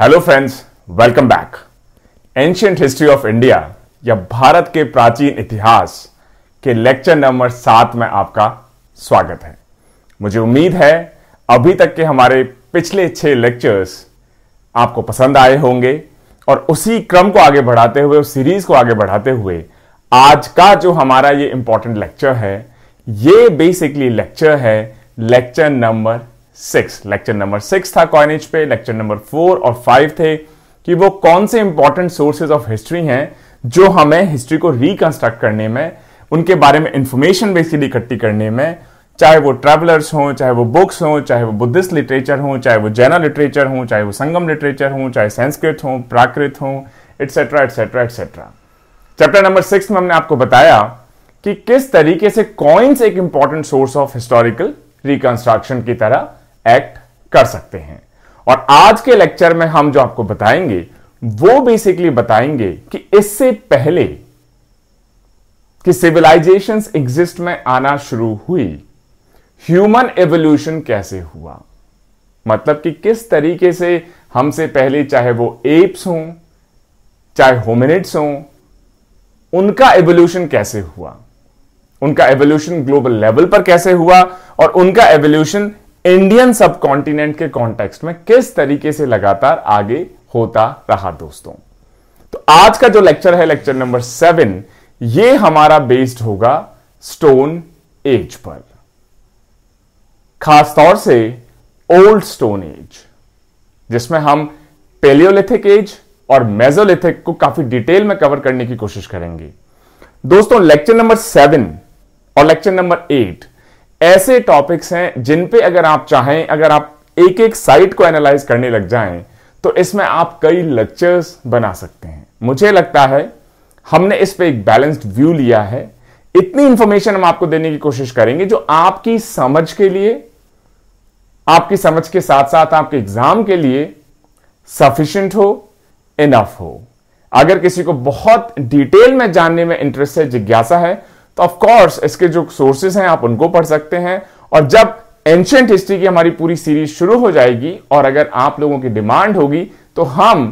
Hello friends welcome back ancient history of India या भारत के प्राचीन इतिहास के लेक्चर नंबर सात में आपका स्वागत है मुझे उम्मीद है अभी तक के हमारे पिछले छह लेक्चर्स आपको पसंद आए होंगे और उसी क्रम को आगे बढ़ाते हुए उस सीरीज को आगे बढ़ाते हुए आज का जो हमारा ये इंपॉर्टेंट लेक्चर है ये बेसिकली लेक्चर है lecture number six lecture number six था कॉइनेज पे लेक्चर नंबर फोर और फाइव थे कि वो कौन से इंपॉर्टेंट सोर्सेज ऑफ हिस्ट्री हैं जो हमें हिस्ट्री को रिकंस्ट्रक्ट करने में उनके बारे में इंफॉर्मेशन बेसिकली इकट्ठी करने में चाहे वो ट्रेवलर्स हों चाहे वो बुक्स हों चाहे वो बुद्धिस्ट लिटरेचर हों चाहे वो जैन लिटरेचर हों चाहे वो संगम लिटरेचर हों चाहे संस्कृत हों प्राकृत हों etcetera etcetera etcetera chapter number six में हमने आपको बताया कि किस तरीके से कॉइन्स एक important source of historical reconstruction की तरह एक्ट कर सकते हैं और आज के लेक्चर में हम जो आपको बताएंगे वो बेसिकली बताएंगे कि इससे पहले कि सिविलाइजेशन एग्जिस्ट में आना शुरू हुई ह्यूमन एवोल्यूशन कैसे हुआ मतलब कि किस तरीके से हमसे पहले चाहे वो एप्स हों चाहे होमिनिट्स हों उनका एवोल्यूशन कैसे हुआ उनका एवोल्यूशन ग्लोबल लेवल पर कैसे हुआ और उनका एवोल्यूशन इंडियन सब कॉन्टिनेंट के कॉन्टेक्स्ट में किस तरीके से लगातार आगे होता रहा दोस्तों तो आज का जो लेक्चर है लेक्चर नंबर सेवन ये हमारा बेस्ड होगा स्टोन एज पर खासतौर से ओल्ड स्टोन एज जिसमें हम पेलियोलिथिक एज और मेजोलिथिक को काफी डिटेल में कवर करने की कोशिश करेंगे दोस्तों लेक्चर नंबर सेवन और लेक्चर नंबर एट ऐसे टॉपिक्स हैं जिन पे अगर आप चाहें अगर आप एक एक साइट को एनालाइज करने लग जाएं तो इसमें आप कई लेक्चर्स बना सकते हैं मुझे लगता है हमने इस पे एक बैलेंस्ड व्यू लिया है इतनी इंफॉर्मेशन हम आपको देने की कोशिश करेंगे जो आपकी समझ के लिए आपकी समझ के साथ साथ आपके एग्जाम के लिए सफिशियंट हो इनफ हो अगर किसी को बहुत डिटेल में जानने में इंटरेस्ट है जिज्ञासा है तो ऑफकोर्स इसके जो सोर्सेज हैं आप उनको पढ़ सकते हैं और जब एंशंट हिस्ट्री की हमारी पूरी सीरीज शुरू हो जाएगी और अगर आप लोगों की डिमांड होगी तो हम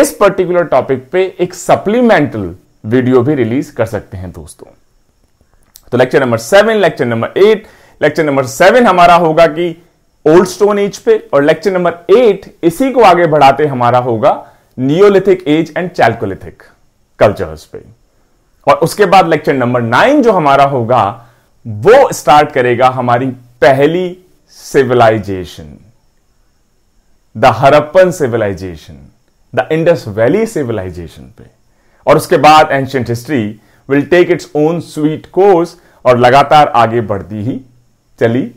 इस पर्टिकुलर टॉपिक पे एक सप्लीमेंटल वीडियो भी रिलीज कर सकते हैं दोस्तों तो lecture number seven lecture number eight lecture number seven हमारा होगा कि ओल्ड स्टोन एज पे और लेक्चर नंबर एट इसी को आगे बढ़ाते हमारा होगा Neolithic age and Chalcolithic cultures पे और उसके बाद लेक्चर नंबर नाइन जो हमारा होगा वो स्टार्ट करेगा हमारी पहली civilisation the Harappan civilisation the Indus valley civilisation पे और उसके बाद ancient history will take its own sweet course और लगातार आगे बढ़ती ही चली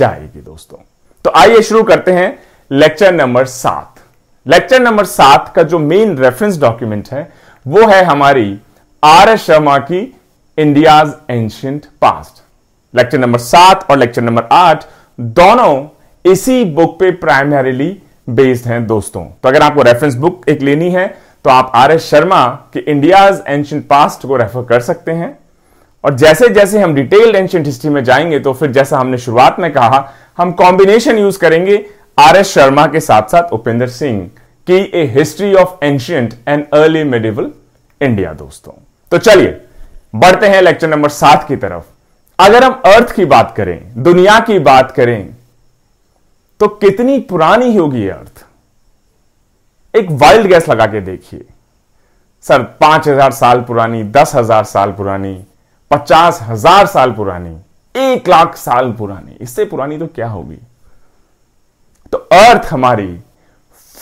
जाएगी दोस्तों तो आइए शुरू करते हैं लेक्चर नंबर सात लेक्चर नंबर सात का जो मेन रेफरेंस डॉक्यूमेंट है वो है हमारी आर एस शर्मा की India's ancient past lecture number सात और लेक्चर नंबर आठ दोनों इसी बुक पे प्राइमरीली बेस्ड हैं दोस्तों तो अगर आपको रेफरेंस बुक एक लेनी है तो आप आर एस शर्मा के इंडियाज एंशियंट पास्ट को रेफर कर सकते हैं और जैसे जैसे हम डिटेल्ड एंशियंट हिस्ट्री में जाएंगे तो फिर जैसा हमने शुरुआत में कहा हम कॉम्बिनेशन यूज करेंगे आर एस शर्मा के साथ साथ उपेंद्र सिंह की a history of ancient and early medieval India दोस्तों तो चलिए बढ़ते हैं लेक्चर नंबर सात की तरफ अगर हम अर्थ की बात करें दुनिया की बात करें तो कितनी पुरानी होगी अर्थ एक वाइल्ड गैस लगा के देखिए सर पांच हजार साल पुरानी दस हजार साल पुरानी पचास हजार साल पुरानी एक लाख साल पुरानी इससे पुरानी तो क्या होगी तो अर्थ हमारी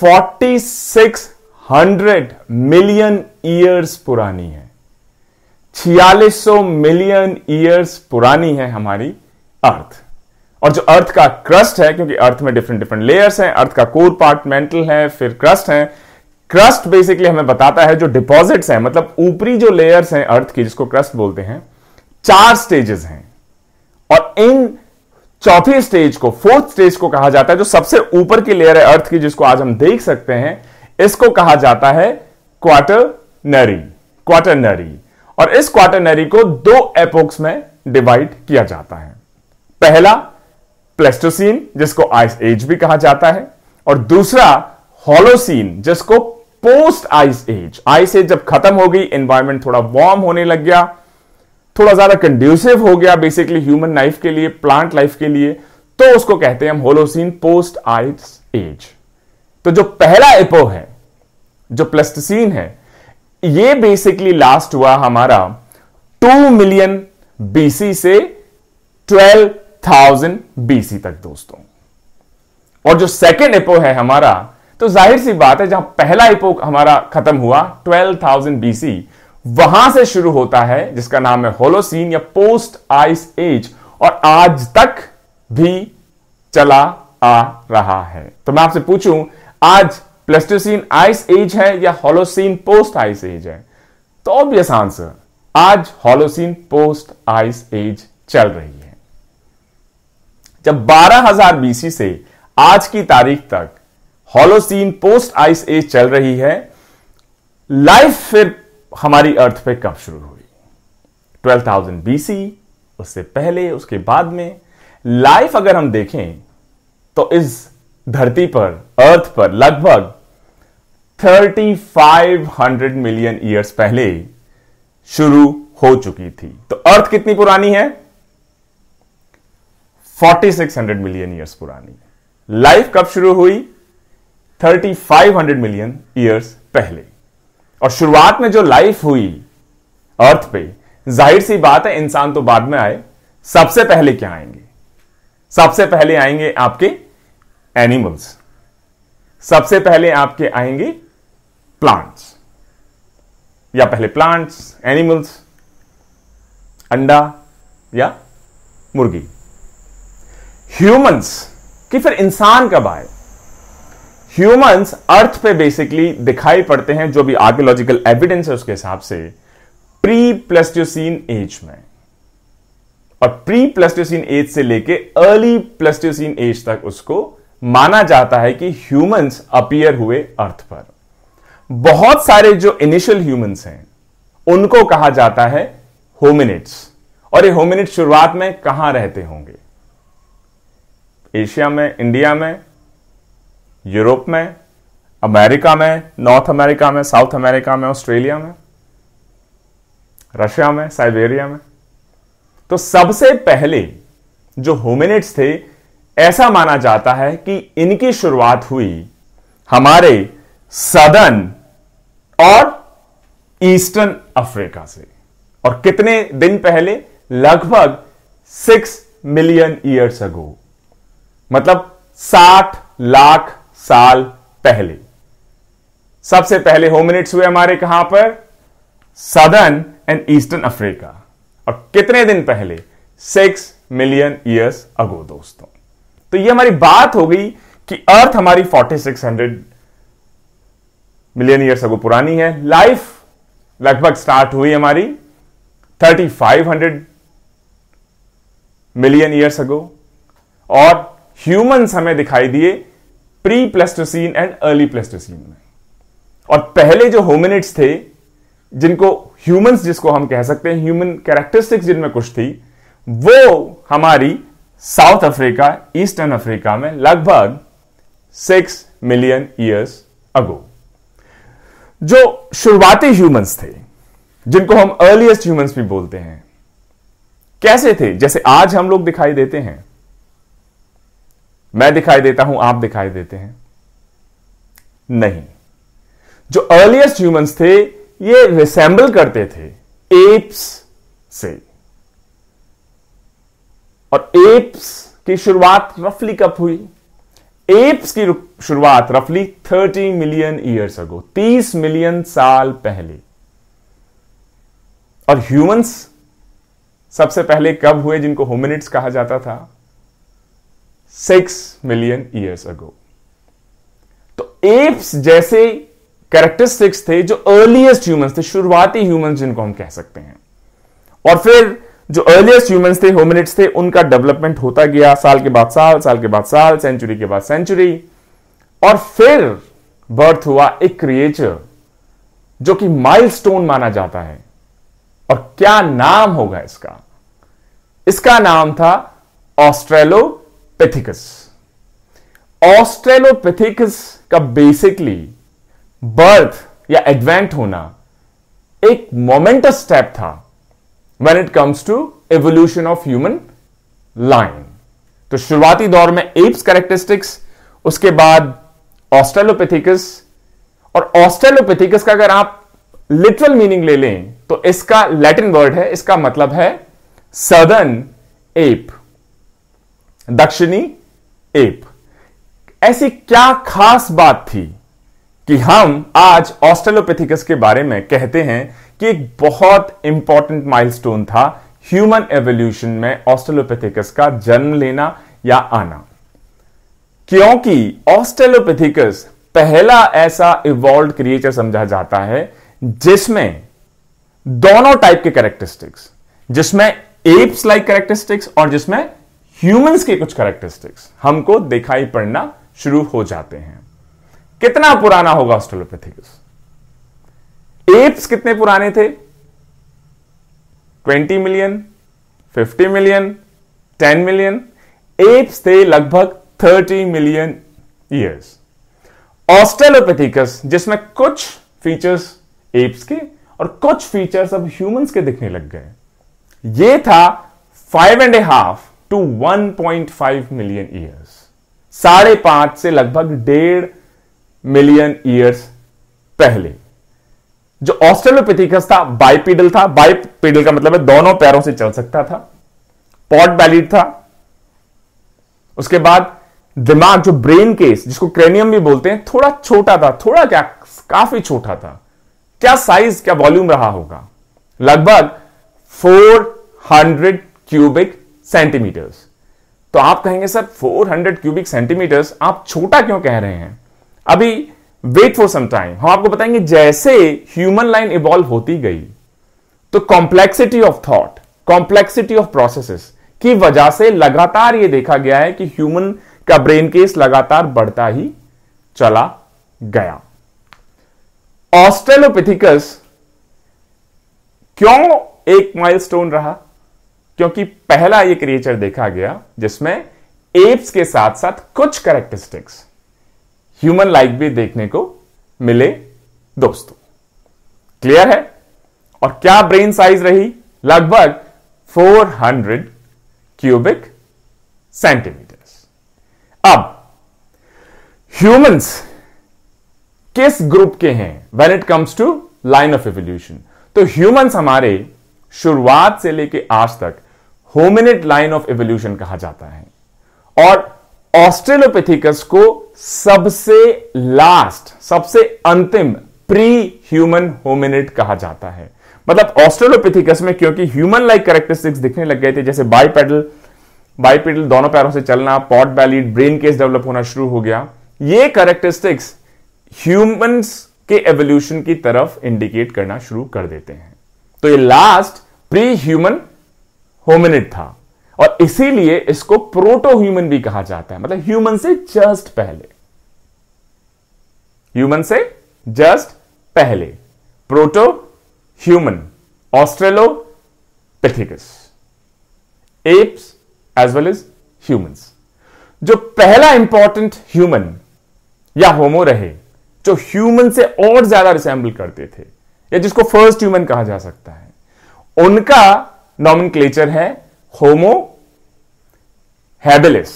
forty six hundred million years पुरानी है छियालीस मिलियन ईयर्स पुरानी है हमारी अर्थ और जो अर्थ का क्रस्ट है क्योंकि अर्थ में डिफरेंट डिफरेंट लेयर्स हैं अर्थ का कोर पार्ट मेंटल है फिर क्रस्ट है क्रस्ट बेसिकली हमें बताता है जो डिपॉजिट्स हैं मतलब ऊपरी जो लेयर्स हैं अर्थ की जिसको क्रस्ट बोलते हैं चार स्टेजेस हैं और इन चौथी स्टेज को फोर्थ स्टेज को कहा जाता है जो सबसे ऊपर की लेयर है अर्थ की जिसको आज हम देख सकते हैं इसको कहा जाता है क्वाटरनरी क्वाटरनरी और इस क्वाटरनरी को दो एपोक्स में डिवाइड किया जाता है पहला प्लेस्टोसीन जिसको आइस एज भी कहा जाता है और दूसरा होलोसीन जिसको post ice age ice age जब खत्म हो गई एनवायरमेंट थोड़ा वार्म होने लग गया थोड़ा ज्यादा कंड्यूसिव हो गया बेसिकली ह्यूमन लाइफ के लिए प्लांट लाइफ के लिए तो उसको कहते हैं हम होलोसीन पोस्ट आइस एज तो जो पहला एपो है जो प्लेस्टोसीन है ये बेसिकली लास्ट हुआ हमारा टू मिलियन बीसी से ट्वेल्व थाउजेंड बीसी तक दोस्तों और जो सेकेंड एपो है हमारा तो जाहिर सी बात है जहां पहला इपो हमारा खत्म हुआ ट्वेल्व थाउजेंड बीसी वहां से शुरू होता है जिसका नाम है होलोसीन या पोस्ट आइस एज और आज तक भी चला आ रहा है तो मैं आपसे पूछूं आज प्लेस्टोसिन आइस एज है या हॉलोसिन पोस्ट आइस एज है तो ऑब्वियस आंसर आज हॉलोसिन पोस्ट आइस एज चल रही है जब 12000 बीसी से आज की तारीख तक हॉलोसिन पोस्ट आइस एज चल रही है लाइफ फिर हमारी अर्थ पे कब शुरू हुई 12,000 बीसी उससे पहले उसके बाद में लाइफ अगर हम देखें तो इस धरती पर अर्थ पर लगभग 3500 मिलियन ईयर्स पहले शुरू हो चुकी थी तो अर्थ कितनी पुरानी है 4600 मिलियन ईयर्स पुरानी लाइफ कब शुरू हुई 3500 मिलियन ईयर्स पहले और शुरुआत में जो लाइफ हुई अर्थ पे जाहिर सी बात है इंसान तो बाद में आए सबसे पहले क्या आएंगे सबसे पहले आएंगे आपके एनिमल्स सबसे पहले आपके आएंगे प्लांट्स या पहले प्लांट्स एनिमल्स अंडा या मुर्गी ह्यूमंस कि फिर इंसान कब आए ह्यूमंस अर्थ पे बेसिकली दिखाई पड़ते हैं जो भी आर्कियोलॉजिकल एविडेंस है उसके हिसाब से प्री प्लेस्टोसिन एज में और प्री प्लेस्टोसिन एज से लेके अर्ली प्लेस्टोसिन एज तक उसको माना जाता है कि ह्यूमंस अपियर हुए अर्थ पर बहुत सारे जो इनिशियल ह्यूमंस हैं उनको कहा जाता है होमिनिट्स और ये होमिनिट्स शुरुआत में कहां रहते होंगे एशिया में इंडिया में यूरोप में अमेरिका में नॉर्थ अमेरिका में साउथ अमेरिका में ऑस्ट्रेलिया में रशिया में साइबेरिया में तो सबसे पहले जो होमिनिट्स थे ऐसा माना जाता है कि इनकी शुरुआत हुई हमारे सदन और ईस्टर्न अफ्रीका से और कितने दिन पहले लगभग सिक्स मिलियन ईयर्स अगो मतलब साठ लाख साल पहले सबसे पहले होमिनिट्स हुए हमारे कहां पर सदर्न एंड ईस्टर्न अफ्रीका और कितने दिन पहले सिक्स मिलियन ईयर्स अगो दोस्तों तो ये हमारी बात हो गई कि अर्थ हमारी forty six hundred million years ago पुरानी है लाइफ लगभग स्टार्ट हुई हमारी 3500 मिलियन ईयर्स अगो और ह्यूमंस हमें दिखाई दिए pre Pleistocene and early Pleistocene में और पहले जो होमिनिट्स थे जिनको ह्यूमंस जिसको हम कह सकते हैं ह्यूमन कैरेक्टरिस्टिक्स जिनमें कुछ थी वो हमारी साउथ अफ्रीका ईस्टर्न अफ्रीका में लगभग सिक्स मिलियन ईयर्स अगो जो शुरुआती ह्यूमंस थे जिनको हम अर्लीस्ट ह्यूमंस भी बोलते हैं कैसे थे जैसे आज हम लोग दिखाई देते हैं मैं दिखाई देता हूं आप दिखाई देते हैं नहीं जो अर्लीस्ट ह्यूमंस थे ये रिसेंबल करते थे एप्स से और एप्स की शुरुआत रफली कब हुई एप्स की शुरुआत रफली 30 मिलियन ईयर्स अगो 30 मिलियन साल पहले और ह्यूमंस सबसे पहले कब हुए जिनको होमिनिट्स कहा जाता था सिक्स मिलियन ईयर्स अगो तो एप्स जैसे करेक्टरिस्टिक्स थे जो अर्लीएस्ट ह्यूमंस थे शुरुआती ह्यूमंस जिनको हम कह सकते हैं और फिर जो अर्लिएस्ट ह्यूमन थे होमिनिट्स थे उनका डेवलपमेंट होता गया साल के बाद साल साल के बाद साल सेंचुरी के बाद सेंचुरी और फिर बर्थ हुआ एक क्रिएचर जो कि माइलस्टोन माना जाता है और क्या नाम होगा इसका इसका नाम था ऑस्ट्रेलोपेथिकस ऑस्ट्रेलोपेथिकस का बेसिकली बर्थ या एडवेंट होना एक मोमेंटस स्टेप था when it comes to evolution of human line तो शुरुआती दौर में एप्स कैरेक्टरिस्टिक्स उसके बाद ऑस्ट्रेलोपेथिकस और ऑस्ट्रेलोपेथिकस का अगर आप लिटरल मीनिंग ले लें तो इसका लैटिन वर्ड है इसका मतलब है सदर्न एप दक्षिणी एप ऐसी क्या खास बात थी कि हम आज ऑस्ट्रेलोपेथिकस के बारे में कहते हैं कि एक बहुत इंपॉर्टेंट माइलस्टोन था ह्यूमन एवोल्यूशन में ऑस्ट्रेलोपिथिकस का जन्म लेना या आना क्योंकि ऑस्ट्रेलोपिथिकस पहला ऐसा इवॉल्व क्रिएचर समझा जाता है जिसमें दोनों टाइप के कैरेक्टरिस्टिक्स जिसमें एप्स लाइक कैरेक्टरिस्टिक्स और जिसमें ह्यूमंस के कुछ कैरेक्टरिस्टिक्स हमको दिखाई पड़ना शुरू हो जाते हैं कितना पुराना होगा ऑस्ट्रेलोपिथिकस एप्स कितने पुराने थे 20 मिलियन 50 मिलियन 10 मिलियन एप्स थे लगभग 30 मिलियन ईयर्स ऑस्ट्रेलोपेथिकस जिसमें कुछ फीचर्स एप्स के और कुछ फीचर्स अब ह्यूमंस के दिखने लग गए ये था five and a half to one point five million years साढ़े पांच से लगभग डेढ़ मिलियन ईयर्स पहले जो ऑस्ट्रेलोपिथिकस था बाइपीडल था बाइपीडल का मतलब है दोनों पैरों से चल सकता था पॉट बैलिड था उसके बाद दिमाग जो ब्रेन केस जिसको क्रेनियम भी बोलते हैं थोड़ा छोटा था थोड़ा क्या काफी छोटा था क्या साइज क्या वॉल्यूम रहा होगा लगभग 400 क्यूबिक सेंटीमीटर्स तो आप कहेंगे सर 400 क्यूबिक सेंटीमीटर्स आप छोटा क्यों कह रहे हैं अभी वेट फॉर सम टाइम हम आपको बताएंगे जैसे ह्यूमन लाइन इवॉल्व होती गई तो complexity of thought complexity of processes की वजह से लगातार यह देखा गया है कि ह्यूमन का ब्रेन केस लगातार बढ़ता ही चला गया ऑस्ट्रेलोपिथिकस क्यों एक माइलस्टोन रहा क्योंकि पहला यह क्रिएचर देखा गया जिसमें एप्स के साथ साथ कुछ करेक्टरिस्टिक्स ह्यूमन लाइफ भी देखने को मिले दोस्तों क्लियर है और क्या ब्रेन साइज रही लगभग 400 क्यूबिक सेंटीमीटर अब ह्यूमंस किस ग्रुप के हैं when it comes to line of evolution तो ह्यूमंस हमारे शुरुआत से लेकर आज तक होमिनेट लाइन ऑफ एवोल्यूशन कहा जाता है और ऑस्ट्रेलोपेथिकस को सबसे लास्ट सबसे अंतिम प्री ह्यूमन होमिनिट कहा जाता है मतलब ऑस्ट्रेलोपेथिकस में क्योंकि ह्यूमन लाइक करेक्टरिस्टिक्स दिखने लग गए थे जैसे बाईपेडल बाईपेडल दोनों पैरों से चलना pot bellied brain case develop होना शुरू हो गया ये करेक्टरिस्टिक्स ह्यूमंस के एवोल्यूशन की तरफ इंडिकेट करना शुरू कर देते हैं तो ये लास्ट प्री ह्यूमन होमिनिट था और इसीलिए इसको प्रोटो ह्यूमन भी कहा जाता है मतलब ह्यूमन से जस्ट पहले ह्यूमन से जस्ट पहले proto human australo Australopithecus apes as well as humans जो पहला इंपॉर्टेंट ह्यूमन या होमो रहे जो ह्यूमन से और ज्यादा रिसेंबल करते थे या जिसको फर्स्ट ह्यूमन कहा जा सकता है उनका नॉमन है होमो हैबिलिस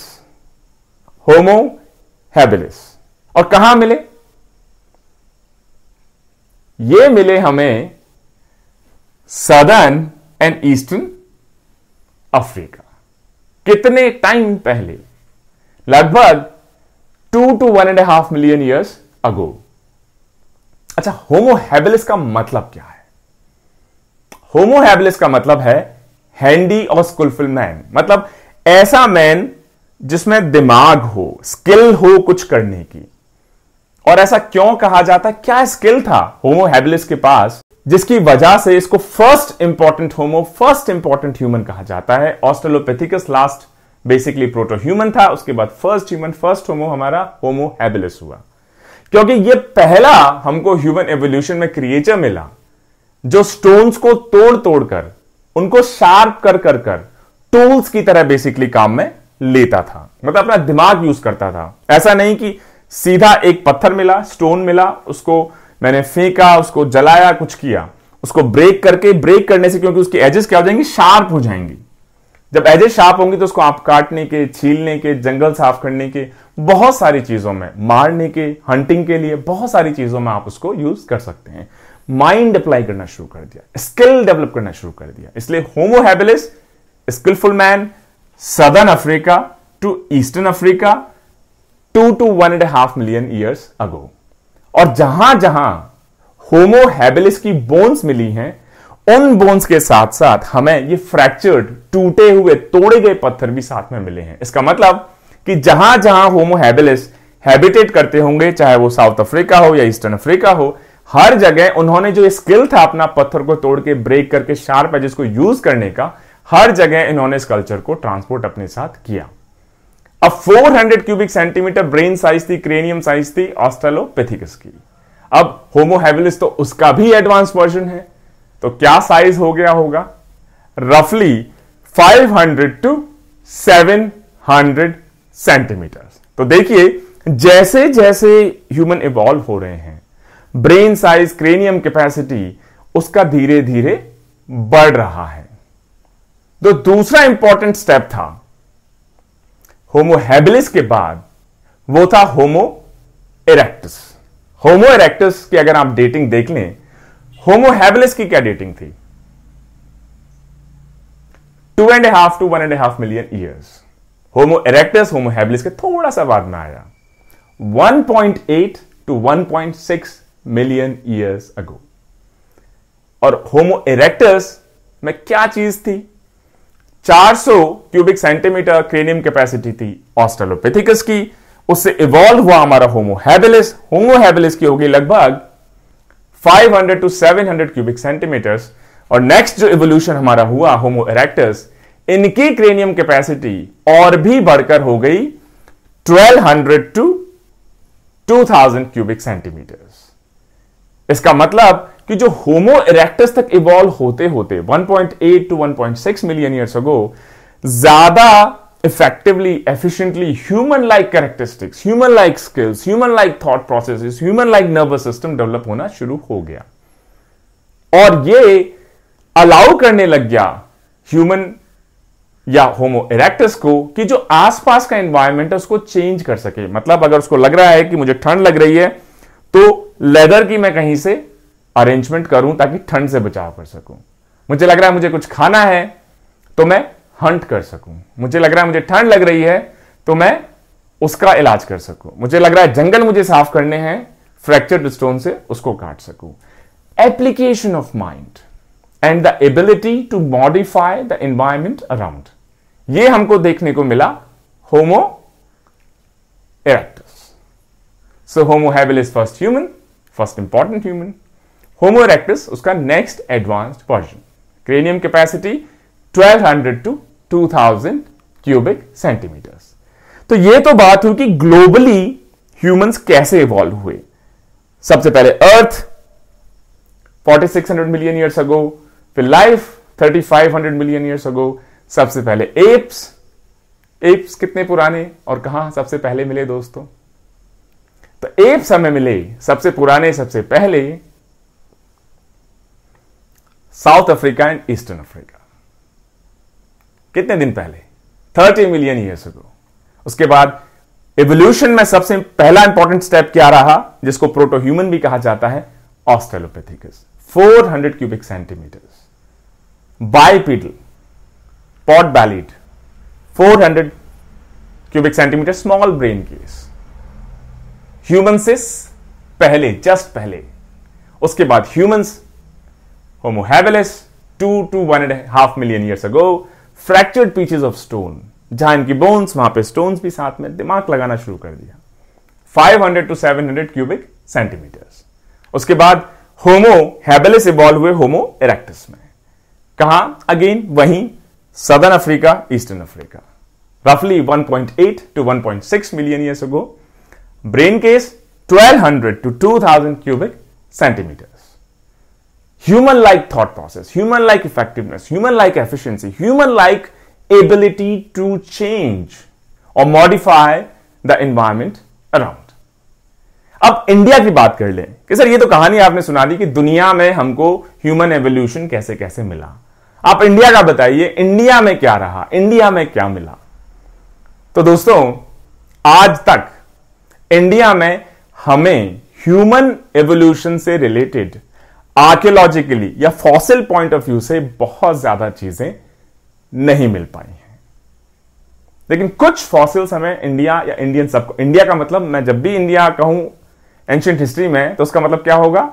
होमो हैबिलिस और कहां मिले ये मिले हमें सदर्न एंड ईस्टर्न अफ्रीका कितने टाइम पहले लगभग two to one and half million years ago अच्छा होमो हैबिलिस का मतलब क्या है होमो हैबिलिस का मतलब है हैंडी और स्कुलफुल मैन मतलब ऐसा मैन जिसमें दिमाग हो स्किल हो कुछ करने की और ऐसा क्यों कहा जाता है क्या स्किल था होमो हैबिलिस के पास जिसकी वजह से इसको first important Homo first important human कहा जाता है Australopithecus last basically proto human था उसके बाद फर्स्ट ह्यूमन फर्स्ट होमो हमारा होमो हैबिलिस हुआ क्योंकि ये पहला हमको ह्यूमन एवोल्यूशन में क्रिएचर मिला जो स्टोन्स को तोड़ तोड़ कर उनको शार्प कर कर कर टूल्स की तरह बेसिकली काम में लेता था मतलब अपना दिमाग यूज करता था ऐसा नहीं कि सीधा एक पत्थर मिला स्टोन मिला उसको मैंने फेंका उसको जलाया कुछ किया उसको ब्रेक करके ब्रेक करने से क्योंकि उसकी एजेस क्या हो जाएंगी शार्प हो जाएंगी जब एजेस शार्प होंगी तो उसको आप काटने के छीलने के जंगल साफ करने के बहुत सारी चीजों में मारने के हंटिंग के लिए बहुत सारी चीजों में आप उसको यूज कर सकते हैं माइंड अप्लाई करना शुरू कर दिया स्किल डेवलप करना शुरू कर दिया इसलिए Homo habilis skilful man southern Africa to eastern Africa two to one and half million years ago और जहां जहां होमो हैबिलिस की बोन्स मिली हैं उन बोन्स के साथ साथ हमें ये फ्रैक्चर्ड टूटे हुए तोड़े गए पत्थर भी साथ में मिले हैं इसका मतलब कि जहां जहां होमो हैबिलिस हैबिटेट करते होंगे चाहे वो साउथ अफ्रीका हो या ईस्टर्न अफ्रीका हो हर जगह उन्होंने जो स्किल था अपना पत्थर को तोड़ के ब्रेक करके शार्प एजेस को यूज करने का हर जगह इन्होंने इस कल्चर को ट्रांसपोर्ट अपने साथ किया अब 400 क्यूबिक सेंटीमीटर ब्रेन साइज थी क्रेनियम साइज थी ऑस्ट्रेलोपेथिकस की अब होमोहेविलिस तो उसका भी एडवांस वर्जन है तो क्या साइज हो गया होगा रफली 500 टू 700 सेंटीमीटर तो देखिए जैसे जैसे ह्यूमन इवॉल्व हो रहे हैं ब्रेन साइज क्रेनियम कैपेसिटी उसका धीरे धीरे बढ़ रहा है तो दूसरा इंपॉर्टेंट स्टेप था होमोहेबिलिस के बाद वो था होमो इरेक्टस होमो इरेक्टस की अगर आप डेटिंग देख लें होमोहेबिलिस की क्या डेटिंग थी two and half to one and half million years homo erectus Homo habilis के थोड़ा सा बाद में आया 1.8 टू 1.6 मिलियन ईयर्स अगो और होमो इरेक्टस में क्या चीज थी 400 क्यूबिक सेंटीमीटर क्रेनियम कैपेसिटी थी ऑस्ट्रेलोपिथिकस की उससे इवॉल्व हुआ हमारा होमो हैबिलिस होमो हैबिलिस की होगी लगभग 500 टू 700 क्यूबिक सेंटीमीटर्स और नेक्स्ट जो इवोल्यूशन हमारा हुआ होमो इरेक्टस इनकी क्रेनियम कैपेसिटी और भी बढ़कर हो गई 1200 टू 2000 क्यूबिक सेंटीमीटर्स इसका मतलब कि जो होमो इरेक्टस तक इवॉल्व होते होते 1.8 टू 1.6 मिलियन ईयर्स अगो ज्यादा effectively efficiently human like characteristics human like skills human like thought processes human like nervous system develop होना शुरू हो गया और ये अलाउ करने लग गया ह्यूमन या होमो इरेक्टस को कि जो आसपास का एनवायरमेंट है उसको चेंज कर सके मतलब अगर उसको लग रहा है कि मुझे ठंड लग रही है तो लेदर की मैं कहीं से अरेंजमेंट करूं ताकि ठंड से बचाव कर सकूं मुझे लग रहा है मुझे कुछ खाना है तो मैं हंट कर सकूं मुझे लग रहा है मुझे ठंड लग रही है तो मैं उसका इलाज कर सकूं मुझे लग रहा है जंगल मुझे साफ करने हैं फ्रैक्चर्ड स्टोन से उसको काट सकूं application of mind and the ability to modify the environment around ये हमको देखने को मिला Homo erectus so Homo habilis is first human first important human Homo erectus उसका next advanced version cranium capacity 1200 to 2000 cubic centimetres तो ये तो बात हुई कि ग्लोबली ह्यूमंस कैसे इवॉल्व हुए सबसे पहले अर्थ 4600 मिलियन ईयर्स अगो फिर लाइफ 3500 मिलियन ईयर्स अगो सबसे पहले एप्स एप्स कितने पुराने और कहां सबसे पहले मिले दोस्तों तो एक समय मिले सबसे पुराने सबसे पहले South Africa and eastern Africa कितने दिन पहले 30 मिलियन ईयर्स को उसके बाद एवोल्यूशन में सबसे पहला इंपॉर्टेंट स्टेप क्या रहा जिसको प्रोटो ह्यूमन भी कहा जाता है Australopithecus 400 cubic centimetres bipedal pot bellied 400 cubic centimetre small brain case human सिस पहले जस्ट पहले उसके बाद humans Homo habilis two to one and half million years ago fractured pieces of stone जहां इनकी बोन्स वहां पे स्टोन्स भी साथ में दिमाग लगाना शुरू कर दिया 500 टू 700 क्यूबिक सेंटीमीटर्स उसके बाद होमो हैबेलिस इवॉल्व हुए होमो इरेक्टस में कहा अगेन वहीं सदर्न अफ्रीका ईस्टर्न अफ्रीका रफली 1.8 to 1.6 million years ago brain case 1200 to 2000 cubic centimetres human like thought process human like effectiveness human like efficiency human like ability to change और modify the environment around अब India की बात कर लें कि sir ये तो कहानी आपने सुना दी कि दुनिया में हमको ह्यूमन एवोल्यूशन कैसे कैसे मिला आप इंडिया का बताइए इंडिया में क्या रहा इंडिया में क्या मिला तो दोस्तों आज तक इंडिया में हमें ह्यूमन एवोल्यूशन से रिलेटेड आर्कियोलॉजिकली या फॉसिल पॉइंट ऑफ व्यू से बहुत ज्यादा चीजें नहीं मिल पाई हैं लेकिन कुछ फॉसिल्स हमें इंडिया या इंडियन सब इंडिया का मतलब मैं जब भी इंडिया कहूं एंशियंट हिस्ट्री में तो उसका मतलब क्या होगा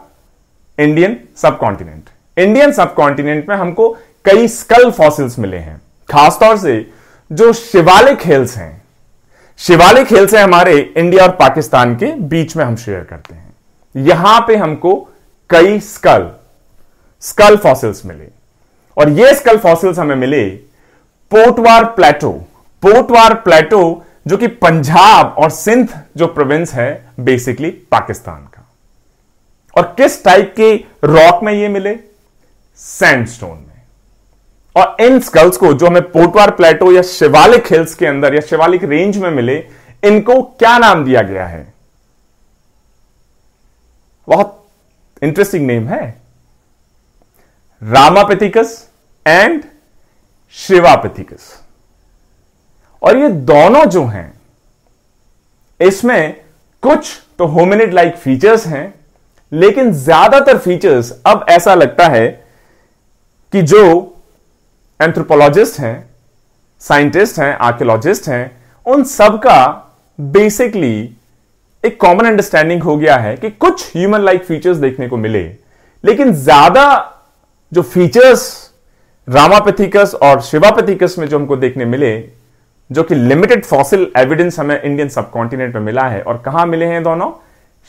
इंडियन सब कॉन्टिनेंट इंडियन सब कॉन्टिनेंट में हमको कई स्कल फॉसिल्स मिले हैं खासतौर से जो शिवालिक हिल्स हैं शिवालिक खेल से हमारे इंडिया और पाकिस्तान के बीच में हम शेयर करते हैं यहां पे हमको कई स्कल स्कल फॉसिल्स मिले और ये स्कल फॉसिल्स हमें मिले पोटवार प्लेटो पोटवार प्लेटो जो कि पंजाब और सिंध जो प्रोविंस है बेसिकली पाकिस्तान का और किस टाइप के रॉक में ये मिले सैंडस्टोन में और इन स्कल्स को जो हमें पोटवार प्लेटो या शिवालिक हिल्स के अंदर या शिवालिक रेंज में मिले इनको क्या नाम दिया गया है बहुत इंटरेस्टिंग नेम है रामापेथिकस एंड शिवापेथिकस और ये दोनों जो हैं इसमें कुछ तो होमिनिड लाइक फीचर्स हैं लेकिन ज्यादातर फीचर्स अब ऐसा लगता है कि जो एंथ्रोपोलॉजिस्ट हैं साइंटिस्ट हैं आर्कियोलॉजिस्ट हैं उन सब का बेसिकली एक कॉमन अंडरस्टैंडिंग हो गया है कि कुछ ह्यूमन लाइक फीचर्स देखने को मिले लेकिन ज्यादा जो फीचर्स रामापथिकस और शिवापथिकस में जो हमको देखने मिले जो कि लिमिटेड फॉसिल एविडेंस हमें इंडियन सबकॉन्टिनेंट में मिला है और कहां मिले हैं दोनों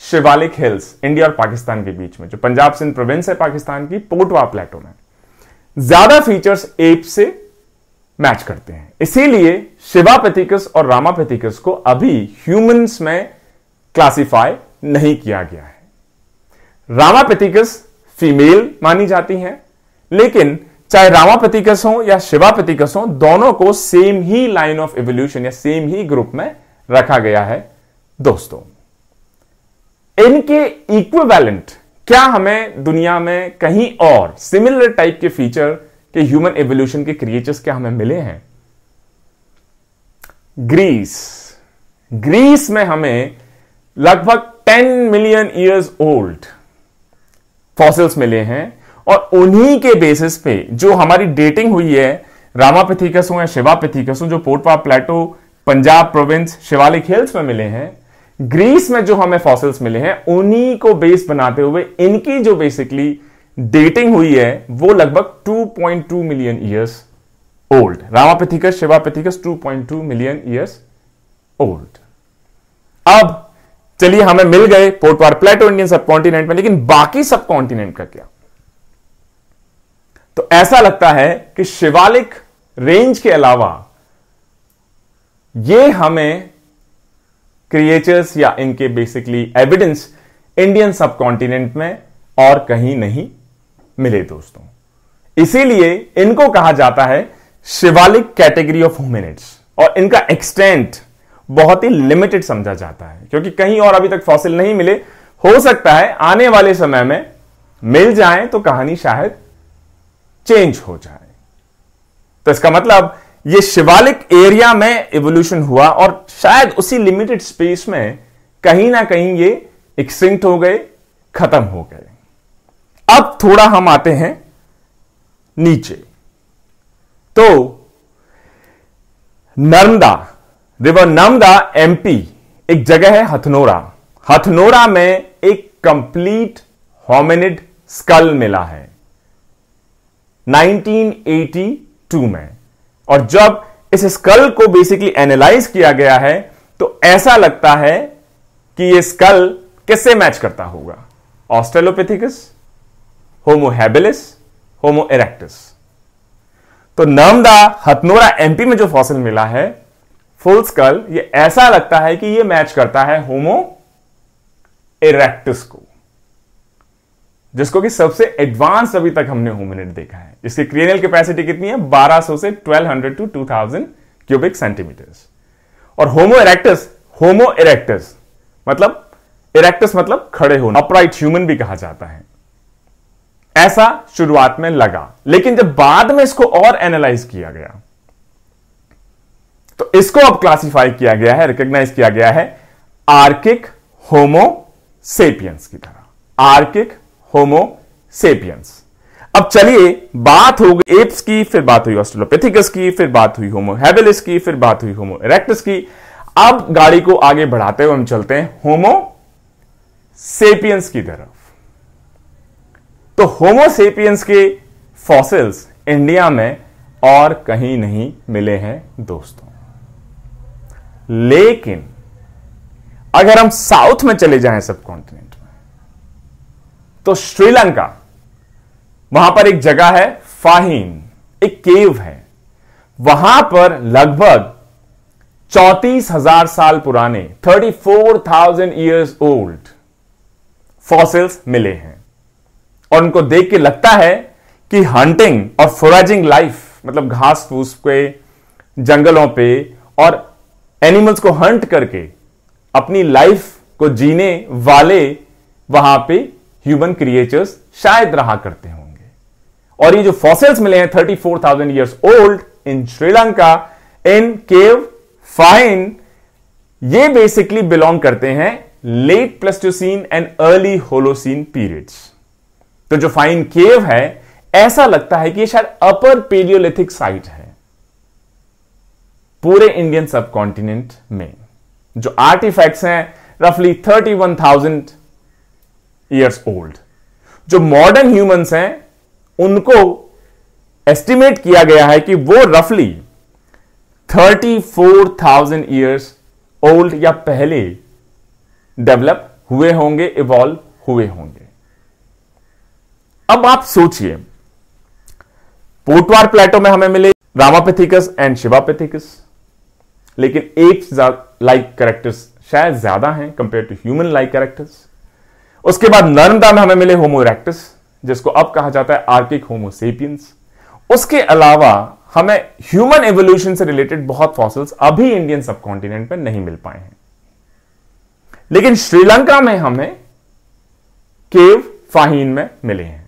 शिवालिक हिल्स इंडिया और पाकिस्तान के बीच में जो पंजाब सिंध प्रोविंस है पाकिस्तान की पोटवा प्लेटो में ज्यादा फीचर्स एप से मैच करते हैं इसीलिए शिवापेथिकस और रामापेथिकस को अभी ह्यूमंस में क्लासिफाई नहीं किया गया है रामापेथिकस फीमेल मानी जाती हैं लेकिन चाहे रामापेथिकस हो या शिवापेथिकस हो दोनों को सेम ही लाइन ऑफ एवोल्यूशन या सेम ही ग्रुप में रखा गया है दोस्तों इनके इक्विवेलेंट क्या हमें दुनिया में कहीं और सिमिलर टाइप के फीचर के ह्यूमन एवोल्यूशन के क्रिएचर्स क्या हमें मिले हैं ग्रीस ग्रीस में हमें लगभग 10 मिलियन ईयर्स ओल्ड फॉसिल्स मिले हैं और उन्हीं के बेसिस पे जो हमारी डेटिंग हुई है रामापिथिकस हो या शिवापिथिकस हो जो Potwar plateau Punjab province Shivalik hills में मिले हैं ग्रीस में जो हमें फॉसिल्स मिले हैं उन्हीं को बेस बनाते हुए इनकी जो बेसिकली डेटिंग हुई है वो लगभग 2.2 million years old Ramapithecus Sivapithecus 2.2 million years old अब चलिए हमें मिल गए पोर्टवार प्लेटो इंडियन सब कॉन्टिनेंट में लेकिन बाकी सब कॉन्टिनेंट का क्या तो ऐसा लगता है कि शिवालिक रेंज के अलावा ये हमें क्रिएचर्स या इनके basically evidence Indian subcontinent में और कहीं नहीं मिले दोस्तों इसीलिए इनको कहा जाता है शिवालिक कैटेगरी ऑफ ह्यूमिनिट्स और इनका एक्सटेंट बहुत ही लिमिटेड समझा जाता है क्योंकि कहीं और अभी तक फॉसिल नहीं मिले हो सकता है आने वाले समय में मिल जाए तो कहानी शायद चेंज हो जाए तो इसका मतलब ये शिवालिक एरिया में इवोल्यूशन हुआ और शायद उसी लिमिटेड स्पेस में कहीं ना कहीं ये एक्सिंक्ट हो गए खत्म हो गए अब थोड़ा हम आते हैं नीचे तो नर्मदा रिवर नर्मदा एमपी एक जगह है हथनोरा हथनोरा में एक कंप्लीट होमिनिड स्कल मिला है 1982 में और जब इस स्कल को बेसिकली एनालाइज किया गया है तो ऐसा लगता है कि यह स्कल किससे मैच करता होगा ऑस्ट्रेलोपिथिकस होमोहेबिलिस होमो एरेक्टस तो नर्मदा हथनोरा एमपी में जो फॉसिल मिला है फुल स्कल ये ऐसा लगता है कि ये मैच करता है होमो इरेक्टस को जिसको कि सबसे एडवांस अभी तक हमने होमिनिड देखा है इसकी क्रिएनल कैपेसिटी कितनी है 1200 से 1200 टू 2000 क्यूबिक सेंटीमीटर्स और होमो इरेक्टस होमो इरेक्टस मतलब इरेक्टस मतलब खड़े होना अपराइट ह्यूमन भी कहा जाता है ऐसा शुरुआत में लगा लेकिन जब बाद में इसको और एनालाइज किया गया तो इसको अब क्लासिफाई किया गया है रिकग्नाइज किया गया है आर्किक होमो सेपियंस की तरह आर्किक होमो सेपियंस अब चलिए बात हो गई एप्स की फिर बात हुई ऑस्ट्रोलोपेथिकस की फिर बात हुई होमो हैबिलिस की फिर बात हुई होमो इरेक्टस की अब गाड़ी को आगे बढ़ाते हुए हम चलते हैं होमो सेपियंस की तरफ तो होमो सेपियंस के फॉसिल्स इंडिया में और कहीं नहीं मिले हैं दोस्तों लेकिन अगर हम साउथ में चले जाएं सब कॉन्टिनेंट तो श्रीलंका वहां पर एक जगह है फाहिम एक केव है वहां पर लगभग चौतीस हजार साल पुराने thirty four thousand years old fossils मिले हैं और उनको देख के लगता है कि हंटिंग और फोराजिंग लाइफ मतलब घास फूस के जंगलों पे और एनिमल्स को हंट करके अपनी लाइफ को जीने वाले वहां पे ह्यूमन क्रिएचर्स शायद रहा करते होंगे और ये जो फॉसिल्स मिले हैं thirty four thousand years old in Sri Lanka in cave find ये बेसिकली बिलोंग करते हैं late Pleistocene and early Holocene periods तो जो फाइन केव है ऐसा लगता है कि ये शायद अपर पेलियोलिथिक साइट है पूरे इंडियन सब कॉन्टिनेंट में जो आर्टिफैक्ट्स हैं रफली थाउजेंड ईयर्स ओल्ड जो मॉडर्न ह्यूमंस हैं उनको एस्टिमेट किया गया है कि वो रफली 34,000 ईयर्स ओल्ड या पहले डेवलप हुए होंगे इवॉल्व हुए होंगे अब आप सोचिए पोटवार प्लेटो में हमें मिले रामापेथिकस एंड शिवापेथिकस लेकिन एक लाइक करेक्टर्स शायद ज्यादा हैं compare to human like characters उसके बाद नर्मदा में हमें मिले होमो इरेक्टस जिसको अब कहा जाता है आर्किक होमोसेपियंस उसके अलावा हमें ह्यूमन एवोल्यूशन से रिलेटेड बहुत फॉसिल्स अभी इंडियन सब में नहीं मिल पाए हैं लेकिन श्रीलंका में हमें केव फाहीन में मिले हैं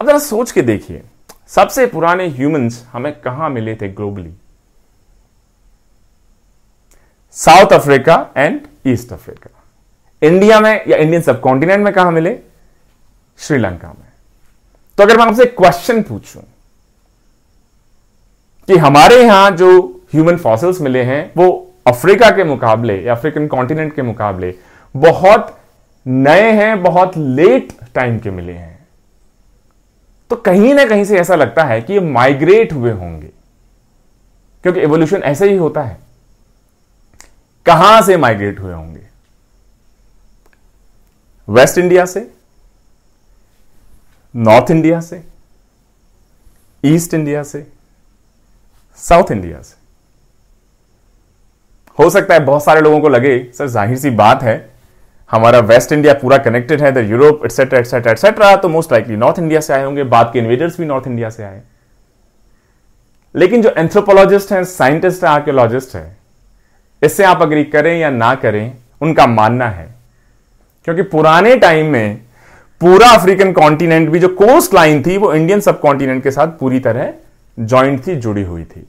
अब जरा सोच के देखिए सबसे पुराने ह्यूमंस हमें कहां मिले थे globally South Africa and East Africa India में या इंडियन सब कॉन्टिनेंट में कहा मिले श्रीलंका में तो अगर मैं आपसे क्वेश्चन पूछूं कि हमारे यहां जो ह्यूमन फॉसिल्स मिले हैं वो अफ्रीका के मुकाबले या अफ्रीकन कॉन्टिनेंट के मुकाबले बहुत नए हैं बहुत लेट टाइम के मिले हैं तो कहीं ना कहीं से ऐसा लगता है कि ये माइग्रेट हुए होंगे क्योंकि एवोल्यूशन ऐसे ही होता है कहां से माइग्रेट हुए होंगे वेस्ट इंडिया से नॉर्थ इंडिया से ईस्ट इंडिया से साउथ इंडिया से हो सकता है बहुत सारे लोगों को लगे सर जाहिर सी बात है हमारा वेस्ट इंडिया पूरा कनेक्टेड है यूरोप एटसेट्रा एटसेट्रा एटसेट्रा तो मोस्ट लाइकली नॉर्थ इंडिया से आए होंगे बाद के इन्वेडर्स भी नॉर्थ इंडिया से आए लेकिन जो एंथ्रोपोलॉजिस्ट हैं साइंटिस्ट हैं आर्कियोलॉजिस्ट हैं इससे आप अग्री करें या ना करें उनका मानना है क्योंकि पुराने टाइम में पूरा अफ्रीकन कॉन्टिनेंट भी जो कोस्ट लाइन थी वो इंडियन सब कॉन्टिनेंट के साथ पूरी तरह ज्वाइंट थी जुड़ी हुई थी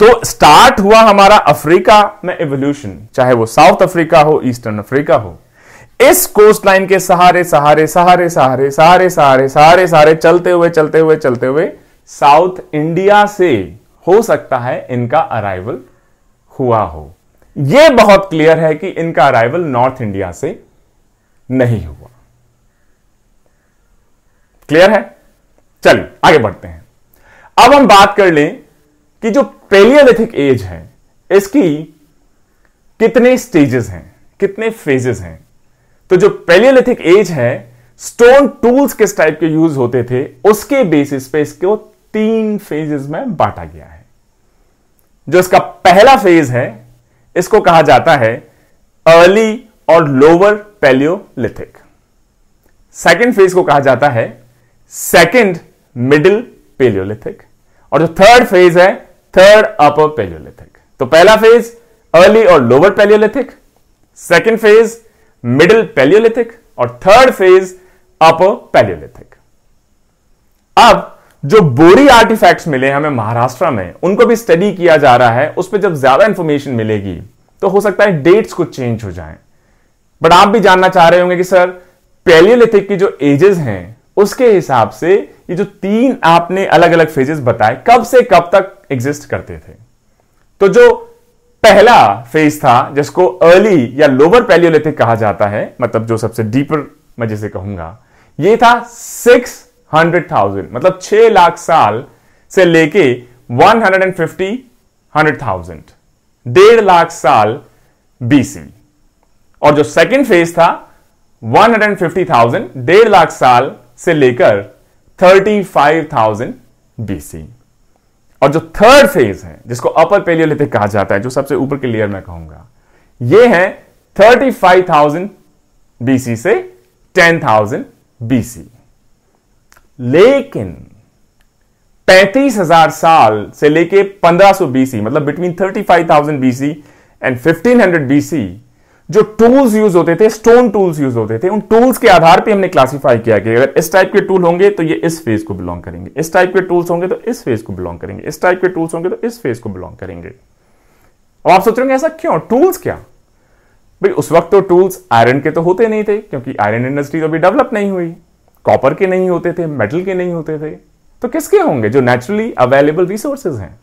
तो स्टार्ट हुआ हमारा अफ्रीका में एवोल्यूशन चाहे वो साउथ अफ्रीका हो ईस्टर्न अफ्रीका हो इस कोस्ट लाइन के सहारे सहारे सहारे सहारे सहारे सहारे सहारे सहारे चलते हुए चलते हुए चलते हुए साउथ इंडिया से हो सकता है इनका अराइवल हुआ हो यह बहुत क्लियर है कि इनका अराइवल नॉर्थ इंडिया से नहीं हुआ क्लियर है चलिए आगे बढ़ते हैं अब हम बात कर लें कि जो पेलियोलिथिक एज है इसकी कितने स्टेजेस हैं कितने फेजेस हैं तो जो पेलियोलिथिक एज है स्टोन टूल्स किस टाइप के यूज होते थे उसके बेसिस पे इसको तीन फेजेस में बांटा गया है जो इसका पहला फेज है इसको कहा जाता है अर्ली और लोअर पैलियोलिथिक सेकेंड फेज को कहा जाता है सेकेंड मिडिल पेलियोलिथिक और जो थर्ड फेज है थर्ड अपर पेलियोलिथिक तो पहला फेज अर्ली और lower Palaeolithic second phase middle Palaeolithic और थर्ड फेज अपर पेलियोलिथिक अब जो बोरी आर्टिफैक्ट्स मिले हमें महाराष्ट्र में उनको भी स्टडी किया जा रहा है उस पर जब ज्यादा इंफॉर्मेशन मिलेगी तो हो सकता है डेट्स कुछ चेंज हो जाए बट आप भी जानना चाह रहे होंगे कि सर पेलियोलिथिक की जो एजेस हैं उसके हिसाब से ये जो तीन आपने अलग अलग फेजेस बताए कब से कब तक एग्जिस्ट करते थे तो जो पहला फेज था जिसको अर्ली या लोअर पेलियोलिथिक कहा जाता है मतलब जो सबसे डीपर मैं जिसे कहूंगा ये था सिक्स हंड्रेड थाउजेंड मतलब छह लाख साल से लेके one hundred and fifty hundred thousand डेढ़ लाख साल बीसी और जो सेकंड फेज था one hundred and fifty thousand डेढ़ लाख साल से लेकर थर्टी फाइव थाउजेंड बीसी और जो थर्ड फेज है जिसको अपर पेलियोलिथिक कहा जाता है जो सबसे ऊपर के लेयर में कहूंगा ये है थर्टी फाइव थाउजेंड बीसी से टेन थाउजेंड बीसी लेकिन पैंतीस हजार साल से लेके 1500 बीसी मतलब बिटवीन 35,000 बीसी एंड 1500 बीसी जो टूल्स यूज होते थे स्टोन टूल्स यूज होते थे उन टूल्स के आधार पे हमने क्लासिफाई किया कि अगर इस टाइप के टूल होंगे तो ये इस फेज को बिलोंग करेंगे इस टाइप के टूल्स होंगे तो इस फेज को बिलोंग करेंगे इस टाइप के टूल्स होंगे तो इस फेज को बिलोंग करेंगे अब आप सोच रहे होंगे ऐसा क्यों टूल्स क्या भाई उस वक्त तो टूल्स आयरन के तो होते नहीं थे क्योंकि आयरन इंडस्ट्री तो अभी डेवलप नहीं हुई कॉपर के नहीं होते थे मेटल के नहीं होते थे तो किसके होंगे जो नेचुरली अवेलेबल रिसोर्सेज हैं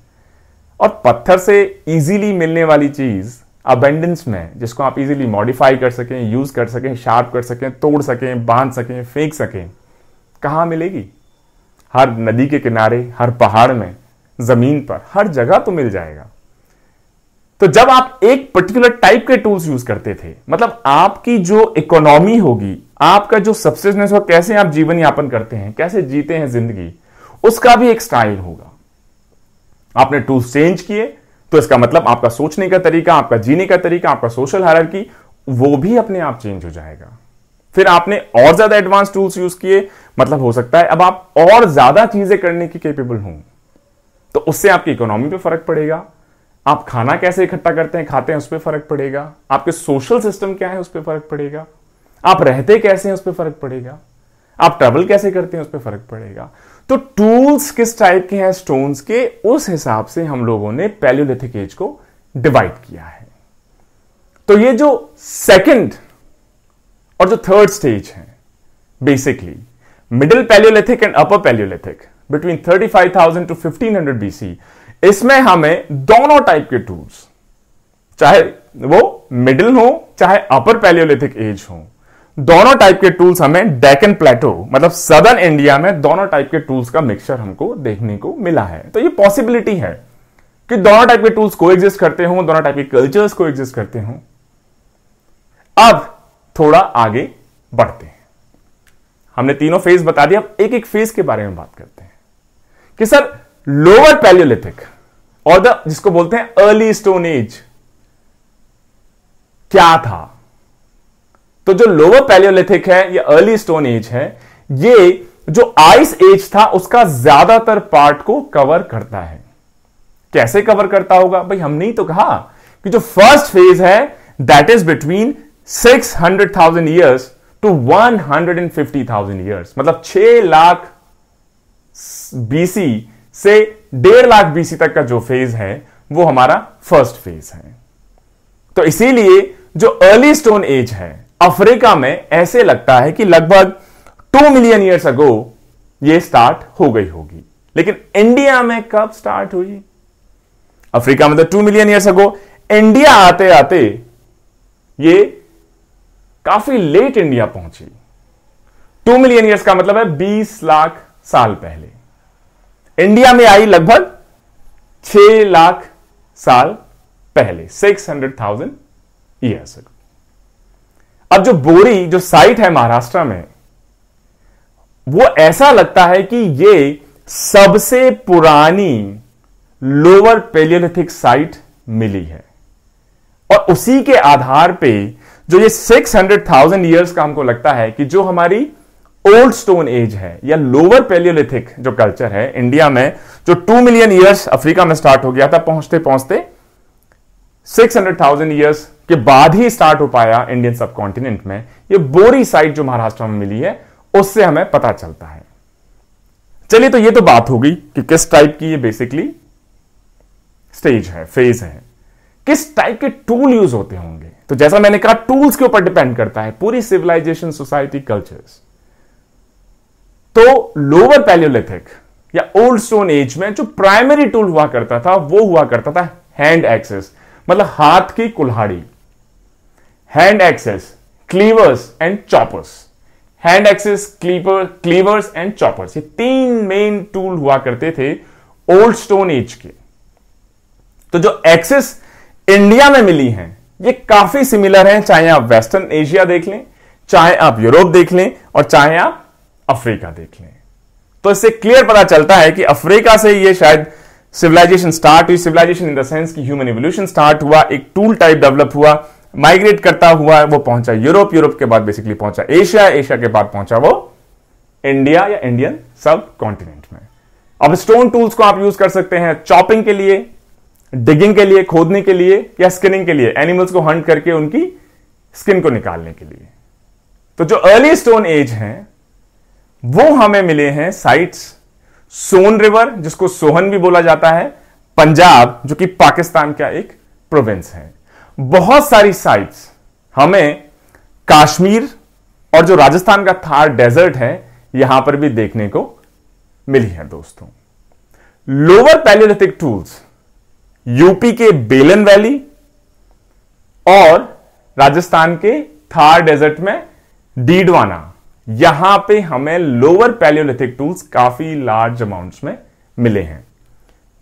और पत्थर से इजीली मिलने वाली चीज अबेंडेंस में जिसको आप इजीली मॉडिफाई कर सकें यूज कर सकें शार्प कर सकें तोड़ सकें बांध सकें फेंक सकें कहाँ मिलेगी हर नदी के किनारे हर पहाड़ में जमीन पर हर जगह तो मिल जाएगा तो जब आप एक पर्टिकुलर टाइप के टूल्स यूज करते थे मतलब आपकी जो इकोनॉमी होगी आपका जो सक्सेसनेस हो कैसे आप जीवन यापन करते हैं कैसे जीते हैं जिंदगी उसका भी एक स्टाइल होगा आपने टूल्स चेंज किए तो इसका मतलब आपका सोचने का तरीका आपका जीने का तरीका आपका सोशल की वो भी अपने आप चेंज हो जाएगा फिर आपने और ज्यादा एडवांस टूल्स यूज किए मतलब हो सकता है अब आप और ज्यादा चीजें करने की केपेबल हों तो उससे आपकी इकोनॉमी पे फर्क पड़ेगा आप खाना कैसे इकट्ठा करते हैं खाते हैं उस पर फर्क पड़ेगा आपके सोशल सिस्टम क्या है उस पर फर्क पड़ेगा आप रहते कैसे हैं उस पर फर्क पड़ेगा आप ट्रेवल कैसे करते हैं उस पर फर्क पड़ेगा तो टूल्स किस टाइप के हैं स्टोन्स के उस हिसाब से हम लोगों ने पैल्योलिथिक एज को डिवाइड किया है तो ये जो सेकंड और जो थर्ड स्टेज है basically middle palaeolithic and upper palaeolithic between 35,000 to 1500 BC इसमें हमें दोनों टाइप के टूल्स चाहे वो मिडिल हो चाहे अपर पैल्योलिथिक एज हो दोनों टाइप के टूल्स हमें डेकन प्लेटो मतलब सदर्न इंडिया में दोनों टाइप के टूल्स का मिक्सचर हमको देखने को मिला है तो ये पॉसिबिलिटी है कि दोनों टाइप के टूल्स को एग्जिस्ट करते हों दोनों टाइप के कल्चर्स को एग्जिस्ट करते हों अब थोड़ा आगे बढ़ते हैं हमने तीनों फेज बता दिया अब एक एक फेज के बारे में बात करते हैं कि सर लोअर पैलियोलिथिक और द जिसको बोलते हैं अर्ली स्टोन एज क्या था तो जो लोअर पैलियोलिथिक है या अर्ली स्टोन एज है ये जो आइस एज था उसका ज्यादातर पार्ट को कवर करता है कैसे कवर करता होगा भाई हमने ही तो कहा कि जो फर्स्ट फेज है that is between 600,000 years to thousand years मतलब 6 लाख बीसी से डेढ़ लाख बीसी तक का जो फेज है वो हमारा फर्स्ट फेज है तो इसीलिए जो अर्ली स्टोन एज है अफ्रीका में ऐसे लगता है कि लगभग टू मिलियन ईयर्स अगो ये स्टार्ट हो गई होगी लेकिन इंडिया में कब स्टार्ट हुई अफ्रीका में तो two million years ago India आते आते ये काफी लेट इंडिया पहुंची टू मिलियन ईयर्स का मतलब है बीस लाख साल पहले इंडिया में आई लगभग छह लाख साल पहले six hundred thousand years ago अब जो बोरी जो साइट है महाराष्ट्र में वो ऐसा लगता है कि ये सबसे पुरानी लोअर पेलियोलिथिक साइट मिली है और उसी के आधार पे जो ये 600,000 ईयर्स का हमको लगता है कि जो हमारी ओल्ड स्टोन एज है या लोअर पेलियोलिथिक जो कल्चर है इंडिया में जो 2 मिलियन ईयर्स अफ्रीका में स्टार्ट हो गया था पहुंचते पहुंचते 600,000 ईयर्स के बाद ही स्टार्ट हो पाया इंडियन सब में ये बोरी साइट जो महाराष्ट्र में मिली है उससे हमें पता चलता है चलिए तो ये तो बात हो गई कि किस टाइप की ये बेसिकली स्टेज है फेज है किस टाइप के टूल यूज होते होंगे तो जैसा मैंने कहा टूल्स के ऊपर डिपेंड करता है पूरी सिविलाइजेशन सोसाइटी कल्चर्स तो लोअर पैलियोलिथिक या ओल्ड स्टोन एज में जो प्राइमरी टूल हुआ करता था वो हुआ करता था हैंड एक्सेस मतलब हाथ की कुल्हाड़ी hand axes cleavers and choppers hand axes cleaver cleavers and choppers ये तीन मेन टूल हुआ करते थे ओल्ड स्टोन एज के तो जो एक्सेस इंडिया में मिली हैं ये काफी सिमिलर हैं चाहे आप वेस्टर्न एशिया देख लें चाहे आप यूरोप देख लें और चाहे आप अफ्रीका देख लें तो इससे क्लियर पता चलता है कि अफ्रीका से ये शायद सिविलाइजेशन स्टार्ट हुई सिविलाइजेशन इन द सेंस कि ह्यूमन एवोल्यूशन स्टार्ट हुआ एक टूल टाइप डेवलप हुआ माइग्रेट करता हुआ वो पहुंचा यूरोप यूरोप के बाद बेसिकली पहुंचा एशिया एशिया के बाद पहुंचा वो इंडिया या इंडियन सब कॉन्टिनेंट में अब स्टोन टूल्स को आप यूज कर सकते हैं चॉपिंग के लिए डिगिंग के लिए खोदने के लिए या स्किनिंग के लिए एनिमल्स को हंट करके उनकी स्किन को निकालने के लिए तो जो अर्ली स्टोन एज है वो हमें मिले हैं साइट्स सोन रिवर जिसको सोहन भी बोला जाता है पंजाब जो कि पाकिस्तान का एक प्रोविंस है बहुत सारी साइट्स हमें कश्मीर और जो राजस्थान का थार डेजर्ट है यहां पर भी देखने को मिली है दोस्तों लोअर पैलियोलिथिक टूल्स यूपी के बेलन वैली और राजस्थान के थार डेजर्ट में डीडवाना यहां पे हमें लोअर पैलियोलिथिक टूल्स काफी लार्ज अमाउंट्स में मिले हैं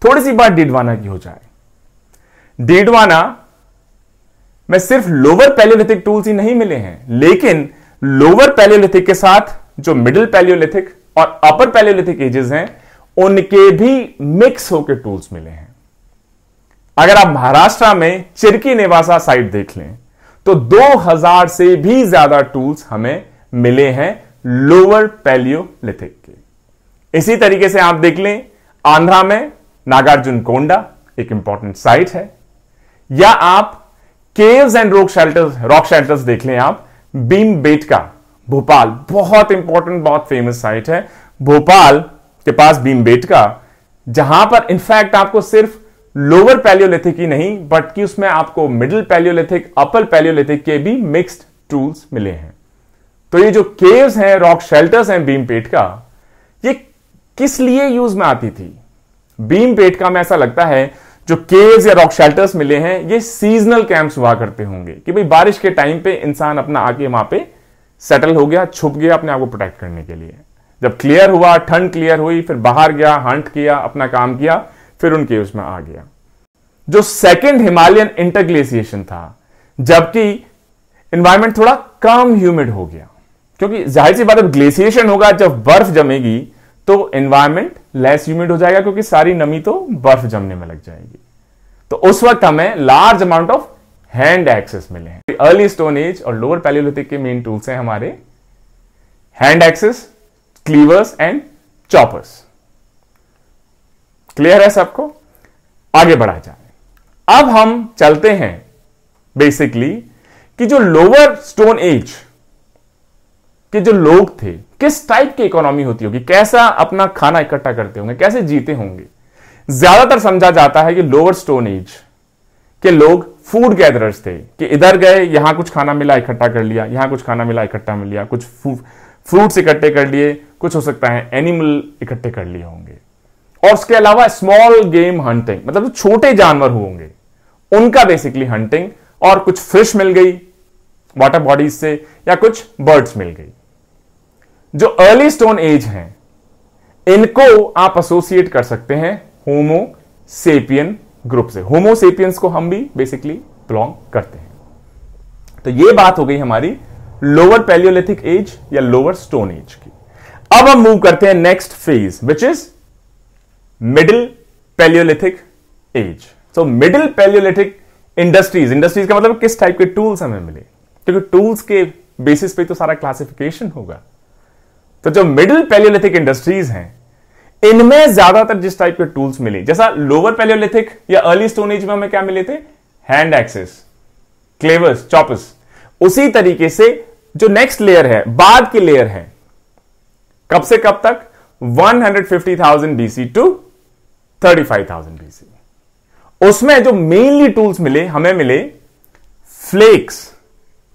थोड़ी सी बात डीडवाना की हो जाए डीडवाना में सिर्फ लोअर पैलियोलिथिक टूल्स ही नहीं मिले हैं लेकिन लोअर पैलियोलिथिक के साथ जो मिडिल पैलियोलिथिक और अपर पैलियोलिथिक एजेस हैं उनके भी मिक्स होकर टूल्स मिले हैं अगर आप महाराष्ट्र में चिरकी नेवासा साइट देख लें तो 2000 से भी ज्यादा टूल्स हमें मिले हैं लोअर पैलियोलिथिक के इसी तरीके से आप देख लें आंध्रा में नागार्जुन कोंडा एक इंपॉर्टेंट साइट है या आप caves and rock shelters rock shelters देख लें आप बीम बेटका भोपाल बहुत इंपॉर्टेंट बहुत फेमस साइट है भोपाल के पास बीम बेटका जहां पर इनफैक्ट आपको सिर्फ लोअर पैलियोलिथिक ही नहीं बट कि उसमें आपको मिडिल पैलियोलिथिक अपर पैलियोलिथिक के भी मिक्स्ड टूल्स मिले हैं तो ये जो केव्स हैं रॉक शेल्टर्स हैं बीम पेट का ये किस लिए यूज में आती थी बीम पेट का में ऐसा लगता है जो केव्स या रॉक शेल्टर्स मिले हैं ये सीजनल कैंप्स हुआ करते होंगे कि भाई बारिश के टाइम पे इंसान अपना आके वहां पे सेटल हो गया छुप गया अपने आप को प्रोटेक्ट करने के लिए जब क्लियर हुआ ठंड क्लियर हुई फिर बाहर गया हंट किया अपना काम किया फिर उनके उसमें आ गया जो सेकेंड हिमालयन इंटरग्लेसिएशन था जबकि इन्वायरमेंट थोड़ा कम ह्यूमिड हो गया क्योंकि जाहिर सी बात अब ग्लेसिएशन होगा जब बर्फ जमेगी तो एनवायरमेंट लेस ह्यूमिड हो जाएगा क्योंकि सारी नमी तो बर्फ जमने में लग जाएगी तो उस वक्त हमें large amount of hand axes मिले हैं अर्ली स्टोन एज और लोअर पैलियोलिथिक के मेन टूल्स हैं हमारे hand axes cleavers and choppers clear है सबको आगे बढ़ा जाए अब हम चलते हैं बेसिकली कि जो लोअर स्टोन एज कि जो लोग थे किस टाइप की इकोनॉमी होती होगी कैसा अपना खाना इकट्ठा करते होंगे कैसे जीते होंगे ज्यादातर समझा जाता है कि लोअर स्टोन एज के लोग फूड गैदरर्स थे कि इधर गए यहां कुछ खाना मिला इकट्ठा कर लिया यहां कुछ खाना मिला इकट्ठा मिल लिया कुछ फ्रूट्स इकट्ठे कर लिए कुछ हो सकता है एनिमल इकट्ठे कर लिए होंगे और उसके अलावा स्मॉल गेम हंटिंग मतलब जो छोटे जानवर होंगे उनका बेसिकली हंटिंग और कुछ फिश मिल गई वाटर बॉडीज से या कुछ बर्ड्स मिल गई जो अर्ली स्टोन एज हैं इनको आप एसोसिएट कर सकते हैं होमो सेपियन ग्रुप से होमो सेपियंस को हम भी बेसिकली बिलोंग करते हैं तो ये बात हो गई हमारी लोअर पैलियोलिथिक एज या लोअर स्टोन एज की अब हम मूव करते हैं next phase which is middle Palaeolithic age so middle Palaeolithic industries industries का मतलब किस टाइप के टूल्स हमें मिले क्योंकि टूल्स के बेसिस पे तो सारा क्लासिफिकेशन होगा तो जो मिडिल पैलियोलिथिक इंडस्ट्रीज हैं इनमें ज्यादातर जिस टाइप के टूल्स मिले जैसा लोअर पैलियोलिथिक या अर्ली स्टोन एज में हमें क्या मिले थे हैंड एक्सेस क्लेवर्स चॉपर्स उसी तरीके से जो नेक्स्ट लेयर है बाद की लेयर है कब से कब तक 150,000 बीसी टू 35,000 बीसी उसमें जो मेनली टूल्स मिले हमें मिले फ्लेक्स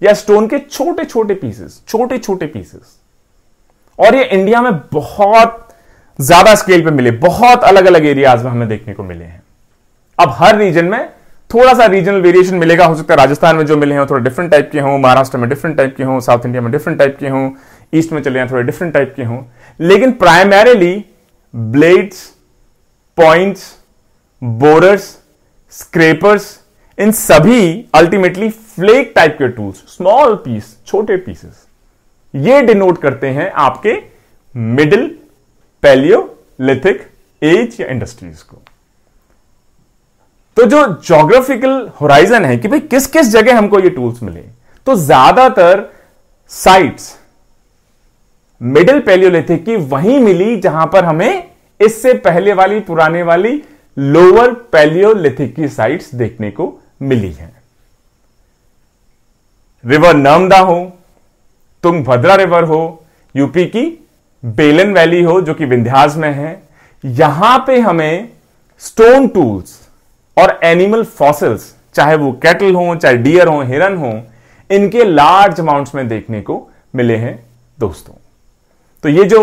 या स्टोन के छोटे छोटे पीसेस छोटे छोटे पीसेस और ये इंडिया में बहुत ज्यादा स्केल पे मिले बहुत अलग अलग एरियाज में हमें देखने को मिले हैं अब हर रीजन में थोड़ा सा रीजनल वेरिएशन मिलेगा हो सकता है राजस्थान में जो मिले हैं थोड़े डिफरेंट टाइप के हों महाराष्ट्र में डिफरेंट टाइप के हों साउथ इंडिया में डिफरेंट टाइप के हों ईस्ट में चले हैं थोड़े डिफरेंट टाइप के हों लेकिन primarily blades points borers scrapers इन सभी अल्टीमेटली फ्लेक टाइप के टूल्स स्मॉल पीस छोटे पीसेस ये डिनोट करते हैं आपके मिडिल पैलियोलिथिक एज या इंडस्ट्रीज को तो जो जोग्राफिकल होराइजन है कि भाई किस किस जगह हमको ये टूल्स मिले तो ज्यादातर साइट्स मिडिल पैलियोलिथिक की वहीं मिली जहां पर हमें इससे पहले वाली पुराने वाली लोअर पैलियोलिथिक की साइट्स देखने को मिली हैं रिवर नर्मदा हो तुंगभद्रा रिवर हो यूपी की बेलन वैली हो जो कि विंध्यास में है यहां पे हमें स्टोन टूल्स और एनिमल फॉसिल्स चाहे वो कैटल हो चाहे डियर हो हिरन हो इनके लार्ज अमाउंट्स में देखने को मिले हैं दोस्तों तो ये जो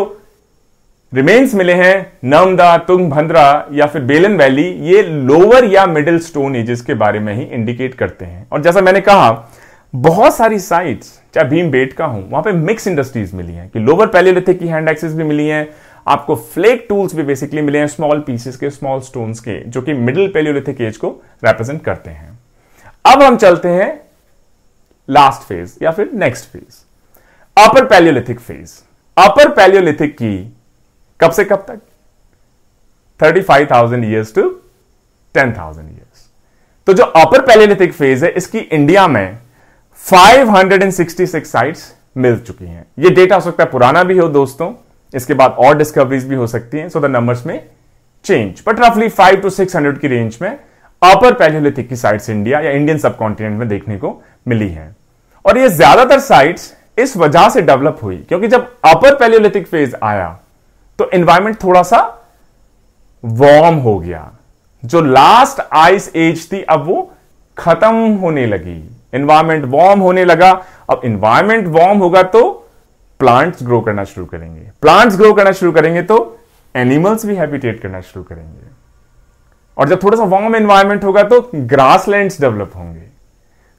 रिमेन्स मिले हैं नर्मदा तुंगभद्रा या फिर बेलन वैली ये लोअर या मिडिल स्टोन एजेस के बारे में ही इंडिकेट करते हैं और जैसा मैंने कहा बहुत सारी साइट्स चाहे भीम बेट का हूं वहां पे मिक्स इंडस्ट्रीज मिली हैं कि लोअर पैलियोलिथिक की हैंड एक्सेस भी मिली हैं आपको फ्लेक टूल्स भी बेसिकली मिले हैं स्मॉल पीसेस के स्मॉल स्टोन्स के जो कि मिडिल पेलियोलिथिक एज को रिप्रेजेंट करते हैं अब हम चलते हैं लास्ट फेज या फिर next phase upper palaeolithic phase upper palaeolithic की कब से कब तक 35,000 ईयर्स टू 10,000 ईयर्स तो जो अपर पैलियोलिथिक फेज है इसकी इंडिया में 566 साइट्स मिल चुकी हैं ये डेटा हो सकता है पुराना भी हो दोस्तों इसके बाद और डिस्कवरीज भी हो सकती हैं सो द नंबर्स में चेंज बट रफली फाइव टू सिक्स हंड्रेड की रेंज में अपर पैलियोलिथिक की साइट्स इंडिया या इंडियन सब कॉन्टिनेंट में देखने को मिली हैं और ये ज्यादातर साइट्स इस वजह से डेवलप हुई क्योंकि जब अपर पैलियोलिथिक फेज आया तो एनवायरमेंट थोड़ा सा वार्म हो गया जो लास्ट आइस एज थी अब वो खत्म होने लगी एनवायरमेंट वार्म होने लगा अब एनवायरमेंट वार्म होगा तो प्लांट्स ग्रो करना शुरू करेंगे प्लांट्स ग्रो करना शुरू करेंगे तो एनिमल्स भी हैबिटेट करना शुरू करेंगे और जब थोड़ा सा वार्म एनवायरमेंट होगा तो ग्रासलैंड्स डेवलप होंगे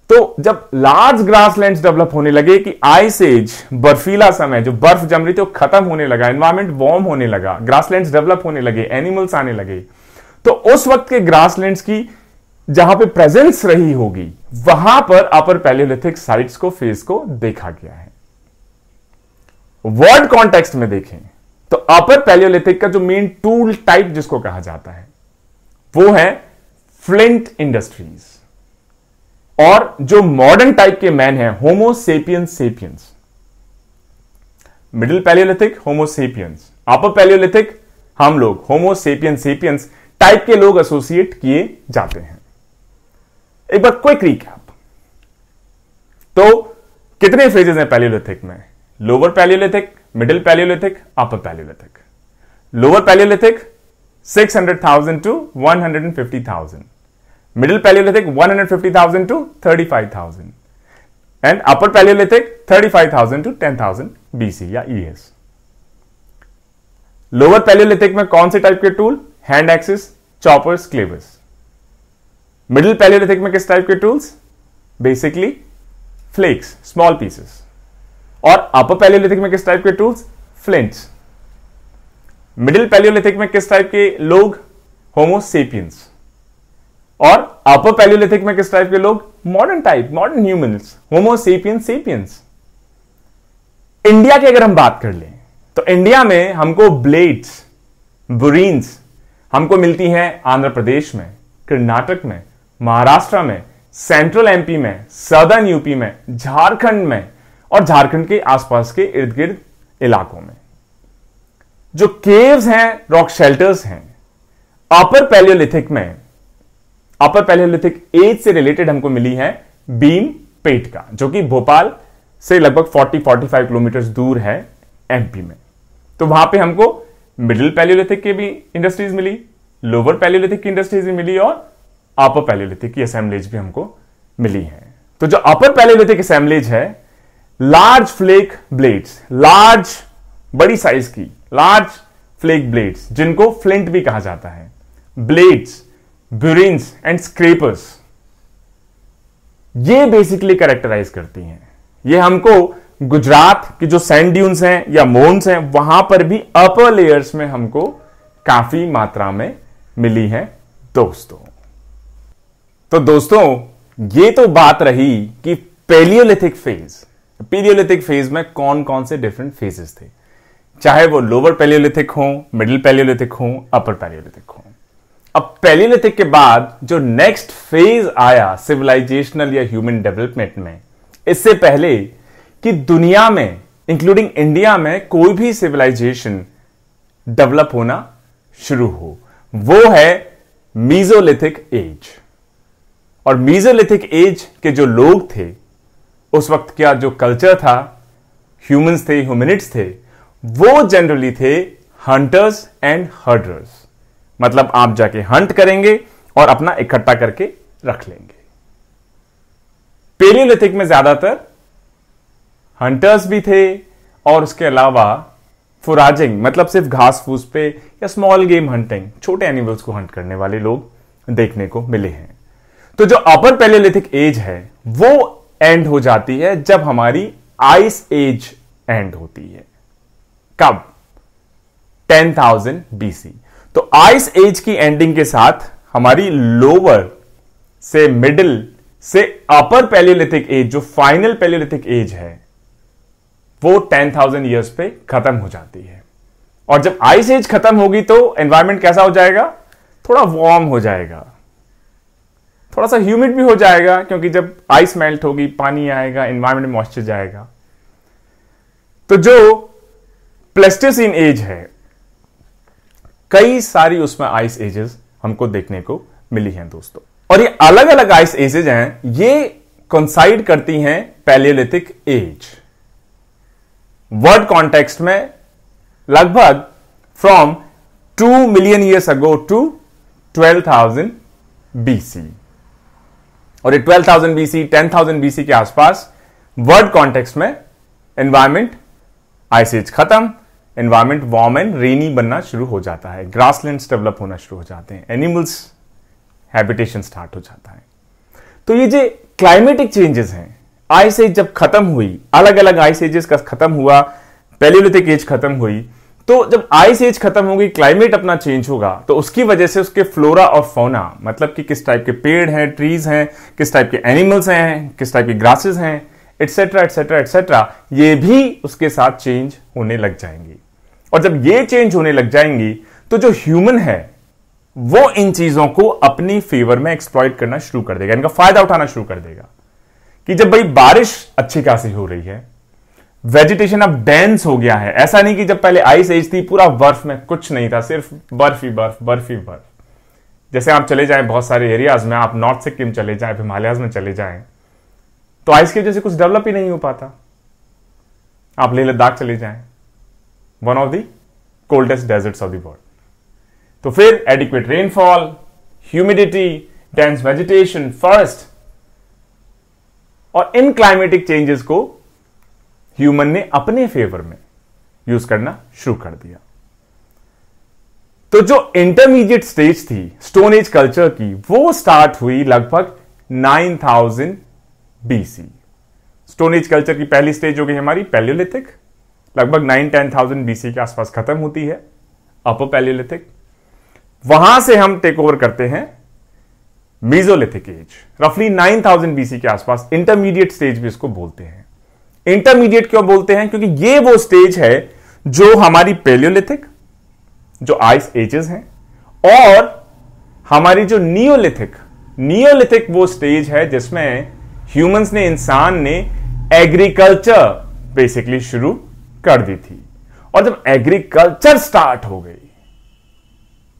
तो जब लार्ज ग्रासलैंड्स डेवलप होने लगे कि आइस एज बर्फीला समय जो बर्फ जम रही थी वो खत्म होने लगा एनवायरमेंट वार्म होने लगा ग्रासलैंड्स डेवलप होने लगे एनिमल्स आने लगे तो उस वक्त के ग्रासलैंड्स की जहां पे प्रेजेंस रही होगी वहां पर अपर पैलियोलिथिक साइट्स को फेस को देखा गया है वर्ड कॉन्टेक्स्ट में देखें तो अपर पैलियोलिथिक का जो मेन टूल टाइप जिसको कहा जाता है वो है फ्लिंट इंडस्ट्रीज और जो मॉडर्न टाइप के मैन है homo sapiens sapiens middle palaeolithic homo sapiens upper palaeolithic हम लोग होमोसेपियंस सेपियंस टाइप के लोग एसोसिएट किए जाते हैं एक बार क्विक रिकैप तो कितने फेजेस हैं पैलियोलिथिक में lower palaeolithic middle palaeolithic upper palaeolithic lower palaeolithic 600,000 to 150,000 middle palaeolithic 150,000 to 35,000 and upper palaeolithic 35,000 to 10,000 BC या ईएस लोअर पैलियोलिथिक में कौन से टाइप के tool hand axes choppers cleavers middle palaeolithic में किस टाइप के tools basically flakes small pieces और अपर पैलियोलिथिक में किस टाइप के टूल्स फ्लिंट्स मिडिल पैलियोलिथिक में किस टाइप के लोग होमोसेपियंस और अपर पैलियोलिथिक में किस टाइप के लोग modern type modern humans homo sapiens sapiens India की अगर हम बात कर लें तो इंडिया में हमको ब्लेड्स बुरीन्स हमको मिलती हैं आंध्र प्रदेश में कर्नाटक में महाराष्ट्र में सेंट्रल एमपी में सदर्न यूपी में झारखंड में और झारखंड के आसपास के इर्द गिर्द इलाकों में जो केव्स हैं रॉक शेल्टर्स हैं अपर पैलियोलिथिक में अपर पैलियोलिथिक एज से रिलेटेड हमको मिली है बीम पेट का जो कि भोपाल से लगभग 40-45 किलोमीटर दूर है एमपी में तो वहां पे हमको मिडिल पैलियोलिथिक की भी इंडस्ट्रीज मिली लोअर पैलियोलिथिक की इंडस्ट्रीज भी मिली और अपर पैलियोलिथिक की असेंबलेज भी हमको मिली है तो जो अपर पैलियोलिथिक असेंबलेज है लार्ज फ्लेक ब्लेड्स लार्ज बड़ी साइज की लार्ज फ्लेक ब्लेड्स जिनको फ्लिंट भी कहा जाता है ब्लेड्स ब्यूरिन्स एंड स्क्रेपर्स ये बेसिकली करेक्टराइज करती हैं ये हमको गुजरात की जो सैंड ड्यून्स हैं या मोन्स हैं वहां पर भी अपर लेयर्स में हमको काफी मात्रा में मिली है दोस्तों तो दोस्तों ये तो बात रही कि पेलियोलिथिक फेज पीरियोलिथिक फेज में कौन कौन से डिफरेंट फेजेस थे चाहे वो लोअर पेलियोलिथिक हो मिडिल पेलियोलिथिक हो अपर पेलियोलिथिक हो अब पेलियोलिथिक के बाद जो नेक्स्ट फेज आया सिविलाइजेशनल या ह्यूमन डेवलपमेंट में इससे पहले कि दुनिया में इंक्लूडिंग इंडिया में कोई भी सिविलाइजेशन डेवलप होना शुरू हो वो है मीजोलिथिक एज और मीजोलिथिक एज के जो लोग थे उस वक्त का जो कल्चर था ह्यूमंस थे ह्यूमिनिट्स थे वो जनरली थे हंटर्स एंड हर्डर्स मतलब आप जाके हंट करेंगे और अपना इकट्ठा करके रख लेंगे पेलियोलिथिक में ज्यादातर हंटर्स भी थे और उसके अलावा फुराजिंग मतलब सिर्फ घास फूस पे या स्मॉल गेम हंटिंग छोटे एनिमल्स को हंट करने वाले लोग देखने को मिले हैं तो जो अपर पैलेलिथिक एज है वो एंड हो जाती है जब हमारी आइस एज एंड होती है कब 10,000 बीसी तो आइस एज की एंडिंग के साथ हमारी लोअर से मिडिल से अपर पैलियोलिथिक एज जो फाइनल पैलियोलिथिक एज है वो 10,000 ईयर्स पे खत्म हो जाती है और जब आइस एज खत्म होगी तो एनवायरमेंट कैसा हो जाएगा थोड़ा वार्म हो जाएगा थोड़ा सा ह्यूमिड भी हो जाएगा क्योंकि जब आइस मेल्ट होगी पानी आएगा इन्वायरमेंट में मॉइस्चर जाएगा तो जो इन एज है कई सारी उसमें आइस एजेस हमको देखने को मिली हैं दोस्तों और ये अलग अलग आइस एजेज हैं ये कंसाइड करती हैं पैलियोलिथिक एज वर्ल्ड कॉन्टेक्स्ट में लगभग from two million years ago to twelve thousand BC और ये 12,000 बीसी 10,000 बीसी के आसपास वर्ल्ड कॉन्टेक्स्ट में एनवायरमेंट आइसेज खत्म एनवायरमेंट वार्म एंड रेनी बनना शुरू हो जाता है ग्रासलैंड्स डेवलप होना शुरू हो जाते हैं एनिमल्स हैबिटेशन स्टार्ट हो जाता है तो ये जो क्लाइमेटिक चेंजेस हैं आइस एज जब खत्म हुई अलग अलग आइस एजेस का खत्म हुआ पेलियोलिथिक एज खत्म हुई तो जब आइस एज खत्म होगी क्लाइमेट अपना चेंज होगा तो उसकी वजह से उसके फ्लोरा और फोना मतलब कि किस टाइप के पेड़ हैं ट्रीज हैं किस टाइप के एनिमल्स हैं किस टाइप के ग्रासेस हैं एटसेट्रा एटसेट्रा एटसेट्रा ये भी उसके साथ चेंज होने लग जाएंगी और जब ये चेंज होने लग जाएंगी तो जो ह्यूमन है वो इन चीजों को अपनी फेवर में एक्सप्लॉयट करना शुरू कर देगा इनका फायदा उठाना शुरू कर देगा कि जब भाई बारिश अच्छी खासी हो रही है वेजिटेशन अब डेंस हो गया है ऐसा नहीं कि जब पहले आइस एज थी पूरा बर्फ में कुछ नहीं था सिर्फ बर्फ ही बर्फ बर्फ ही बर्फ जैसे आप चले जाएं बहुत सारे एरियाज में आप नॉर्थ सिक्किम चले जाएं हिमालयाज में चले जाएं तो आइस की वजह से कुछ डेवलप ही नहीं हो पाता आप लेह लद्दाख चले जाएं one of the coldest deserts of the world तो फिर adequate rainfall humidity dense vegetation forest और इन क्लाइमेटिक चेंजेस को ह्यूमन ने अपने फेवर में यूज करना शुरू कर दिया तो जो इंटरमीडिएट स्टेज थी स्टोन एज कल्चर की वो स्टार्ट हुई लगभग 9000 बीसी स्टोन एज कल्चर की पहली स्टेज हो गई हमारी पैलियोलिथिक लगभग 9 थाउजेंड बीसी के आसपास खत्म होती है अपर पैलियोलिथिक वहां से हम टेक ओवर करते हैं मीजोलिथिक एज रफली 9000 बीसी के आसपास इंटरमीडिएट स्टेज भी इसको बोलते हैं इंटरमीडिएट क्यों बोलते हैं क्योंकि ये वो स्टेज है जो हमारी पेलियोलिथिक जो आइस एजेस हैं और हमारी जो नियोलिथिक नियोलिथिक वो स्टेज है जिसमें ह्यूमंस ने इंसान ने एग्रीकल्चर बेसिकली शुरू कर दी थी और जब एग्रीकल्चर स्टार्ट हो गई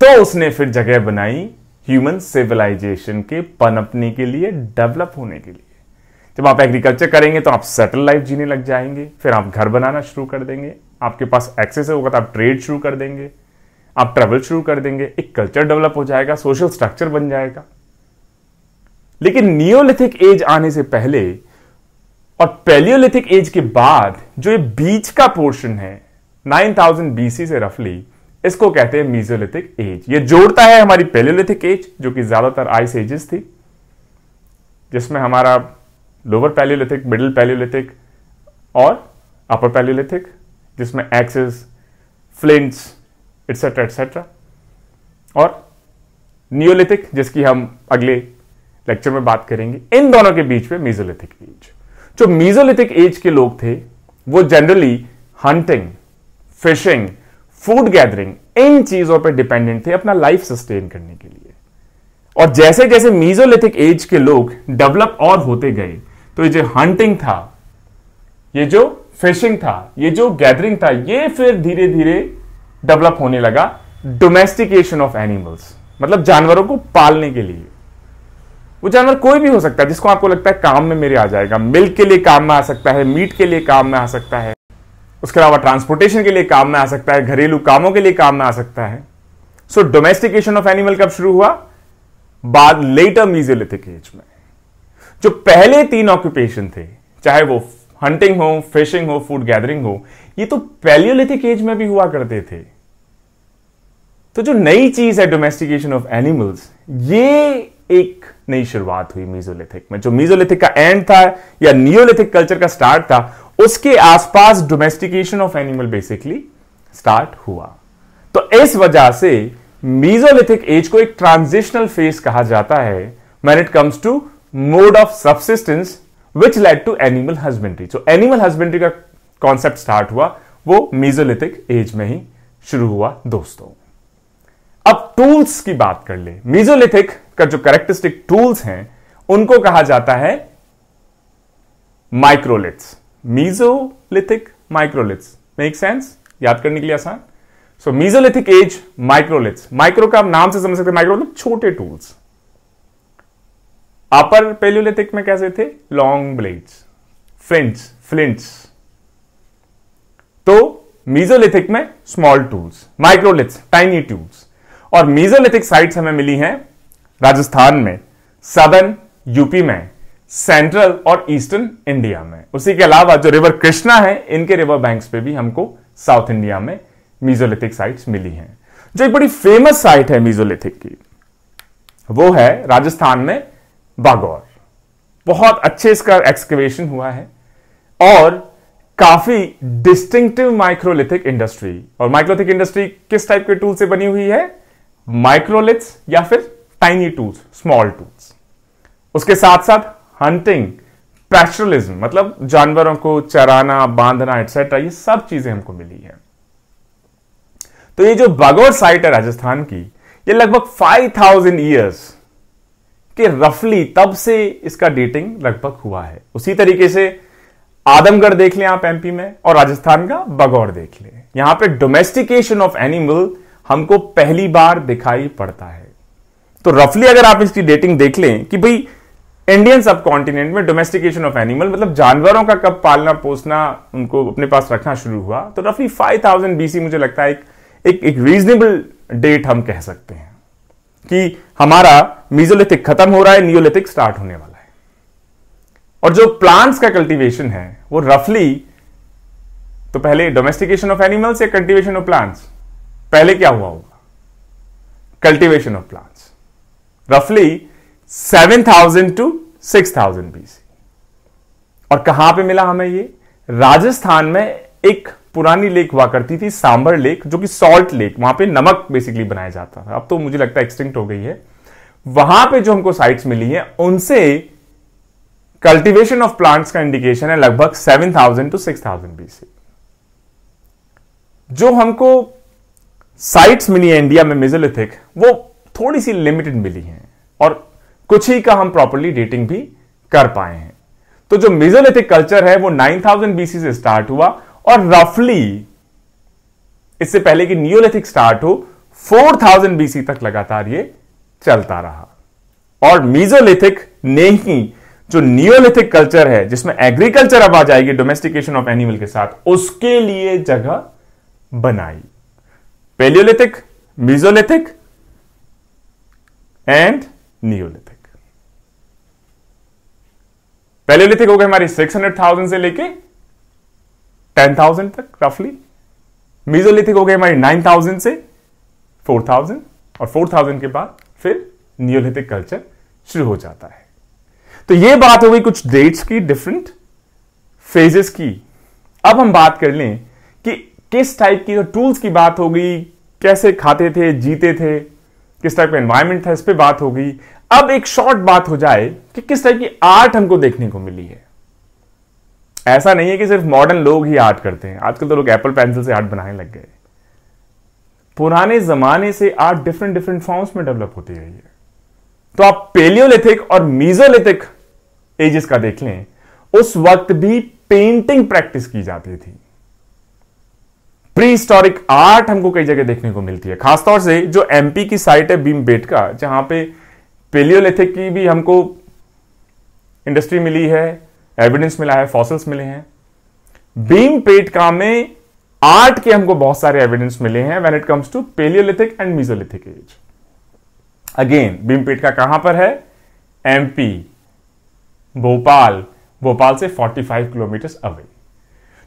तो उसने फिर जगह बनाई ह्यूमन सिविलाइजेशन के पनपने के लिए डेवलप होने के लिए जब आप एग्रीकल्चर करेंगे तो आप सेटल लाइफ जीने लग जाएंगे फिर आप घर बनाना शुरू कर देंगे आपके पास एक्सेस होगा तो आप ट्रेड शुरू कर देंगे आप ट्रेवल शुरू कर देंगे एक कल्चर डेवलप हो जाएगा सोशल स्ट्रक्चर बन जाएगा लेकिन नियोलिथिक एज आने से पहले और पेलियोलिथिक एज के बाद जो ये बीच का पोर्शन है 9000 बीसी से रफली इसको कहते हैं मीजोलिथिक एज ये जोड़ता है हमारी पेलियोलिथिक एज जो कि ज्यादातर आइस एजेस थी जिसमें हमारा लोअर पैलियोलिथिक मिडिल पैलियोलिथिक और अपर पैलियोलिथिक जिसमें एक्सेस फ्लिंट्स एट्सेट्रा एट्सेट्रा और नियोलिथिक जिसकी हम अगले लेक्चर में बात करेंगे इन दोनों के बीच में मीजोलिथिक एज जो मीजोलिथिक एज के लोग थे वो generally hunting fishing food gathering इन चीजों पर डिपेंडेंट थे अपना लाइफ सस्टेन करने के लिए और जैसे जैसे मीजोलिथिक एज के लोग डेवलप और होते गए तो ये जो हंटिंग था ये जो फिशिंग था ये जो गैदरिंग था ये फिर धीरे धीरे डेवलप होने लगा डोमेस्टिकेशन ऑफ एनिमल्स मतलब जानवरों को पालने के लिए वो जानवर कोई भी हो सकता है जिसको आपको लगता है काम में मेरे आ जाएगा मिल्क के लिए काम में आ सकता है मीट के लिए काम में आ सकता है उसके अलावा ट्रांसपोर्टेशन के लिए काम में आ सकता है घरेलू कामों के लिए काम में आ सकता है सो डोमेस्टिकेशन ऑफ एनिमल कब शुरू हुआ बाद लेटर मीजोलिथिक एज में जो पहले तीन ऑक्यूपेशन थे चाहे वो हंटिंग हो फिशिंग हो फूड गैदरिंग हो ये तो पैलियोलिथिक एज में भी हुआ करते थे तो जो नई चीज है डोमेस्टिकेशन ऑफ एनिमल्स ये एक नई शुरुआत हुई मीजोलिथिक में जो मीजोलिथिक का एंड था या नियोलिथिक कल्चर का स्टार्ट था उसके आसपास domestication of animal basically start हुआ तो इस वजह से मीजोलिथिक एज को एक ट्रांजिशनल फेज कहा जाता है man it comes to mode of subsistence which led to animal husbandry So animal husbandry का कॉन्सेप्ट स्टार्ट हुआ वो मीजोलिथिक एज में ही शुरू हुआ दोस्तों अब टूल्स की बात कर ले मीजोलिथिक का जो करेक्टरिस्टिक टूल्स हैं उनको कहा जाता है microliths mesolithic microliths make sense याद करने के लिए आसान so mesolithic age microliths micro का आप नाम से समझ सकते हैं माइक्रो मतलब छोटे टूल्स अपर पेल्यूलिथिक में कैसे थे लॉन्ग ब्लेड्स फ्लिंट्स फ्लिंट्स तो मीजोलिथिक में small tools microliths tiny tubes और मीजोलिथिक साइट्स हमें मिली हैं राजस्थान में सदर्न यूपी में सेंट्रल और ईस्टर्न इंडिया में उसी के अलावा जो रिवर कृष्णा है इनके रिवर बैंक्स पे भी हमको साउथ इंडिया में मीजोलिथिक साइट्स मिली हैं जो एक बड़ी फेमस साइट है मीजोलिथिक की वो है राजस्थान में बागौर बहुत अच्छे इसका एक्सकवेशन हुआ है और काफी डिस्टिंक्टिव माइक्रोलिथिक इंडस्ट्री और माइक्रोलिथिक इंडस्ट्री किस टाइप के टूल से बनी हुई है माइक्रोलिथ्स या फिर टाइनी टूल्स स्मॉल टूल्स उसके साथ साथ हंटिंग पैस्ट्रलिज्म मतलब जानवरों को चराना बांधना एटसेट्रा ये सब चीजें हमको मिली है तो ये जो बागौर साइट है राजस्थान की ये लगभग 5000 ईयर्स कि रफली तब से इसका डेटिंग लगभग हुआ है उसी तरीके से आदमगढ़ देख लें आप एमपी में और राजस्थान का बगौर देख लें यहां पे डोमेस्टिकेशन ऑफ एनिमल हमको पहली बार दिखाई पड़ता है तो रफली अगर आप इसकी डेटिंग देख लें कि भाई इंडियन सब कॉन्टिनेंट में डोमेस्टिकेशन ऑफ एनिमल मतलब जानवरों का कब पालना पोसना उनको अपने पास रखना शुरू हुआ तो रफली 5000 बीसी मुझे लगता है एक एक, एक रीजनेबल डेट हम कह सकते हैं कि हमारा मीजोलिथिक खत्म हो रहा है नियोलिथिक स्टार्ट होने वाला है और जो प्लांट्स का कल्टीवेशन है वो रफली तो पहले डोमेस्टिकेशन ऑफ एनिमल्स या कल्टीवेशन ऑफ प्लांट्स पहले क्या हुआ होगा कल्टीवेशन ऑफ प्लांट्स रफली seven thousand to six thousand BC और कहां पे मिला हमें ये राजस्थान में एक पुरानी लेक हुआ करती थी सांबर लेक जो कि सॉल्ट लेक वहां पे नमक बेसिकली बनाया जाता था अब तो मुझे लगता है एक्सटिंक्ट हो गई है वहां पे जो हमको साइट्स मिली हैं उनसे कल्टीवेशन ऑफ प्लांट्स का इंडिकेशन है लगभग थाउजेंड टू बी से जो हमको साइट्स मिली है इंडिया में मिजोलिथिक वो थोड़ी सी लिमिटेड मिली है और कुछ ही का हम प्रॉपरली डेटिंग भी कर पाए हैं तो जो मिजोलिथिक कल्चर है वो नाइन थाउजेंड बीसी से स्टार्ट हुआ और रफली इससे पहले कि नियोलिथिक स्टार्ट हो 4000 बीसी तक लगातार ये चलता रहा और मीजोलिथिक ने ही जो नियोलिथिक कल्चर है जिसमें एग्रीकल्चर अब आ जाएगी डोमेस्टिकेशन ऑफ एनिमल के साथ उसके लिए जगह बनाई palaeolithic mesolithic and neolithic palaeolithic हो गए हमारी 600,000 से लेके टेन थाउजेंड तक रफली मीजोलिथिक हो गई हमारी नाइन थाउजेंड से फोर थाउजेंड और फोर थाउजेंड के बाद फिर नियोलिथिक कल्चर शुरू हो जाता है तो ये बात हो गई कुछ डेट्स की डिफरेंट फेजेस की अब हम बात कर लें कि किस टाइप की जो टूल्स की बात हो गई कैसे खाते थे जीते थे किस टाइप का एनवायरमेंट था इस पर बात हो गई अब एक शॉर्ट बात हो जाए कि किस टाइप की आर्ट हमको देखने को मिली है ऐसा नहीं है कि सिर्फ मॉडर्न लोग ही आर्ट करते हैं आजकल तो लोग एप्पल पेंसिल से आर्ट बनाने लग गए पुराने जमाने से आर्ट डिफरेंट डिफरेंट फॉर्म्स में डेवलप होती रही है तो आप पेलियोलिथिक और मीजोलिथिक एजेस का देख लें उस वक्त भी पेंटिंग प्रैक्टिस की जाती थी प्री हिस्टोरिक आर्ट हमको कई जगह देखने को मिलती है खासतौर से जो एमपी की साइट है भीम बेट का जहां पे पेलियोलिथिक की भी हमको इंडस्ट्री मिली है एविडेंस मिला है फॉसिल्स मिले हैं बीम पेटका में आर्ट के हमको बहुत सारे एविडेंस मिले हैं when it comes to palaeolithic and mesolithic age again पेट पेटका कहां पर है एमपी भोपाल भोपाल से 45 किलोमीटर अवे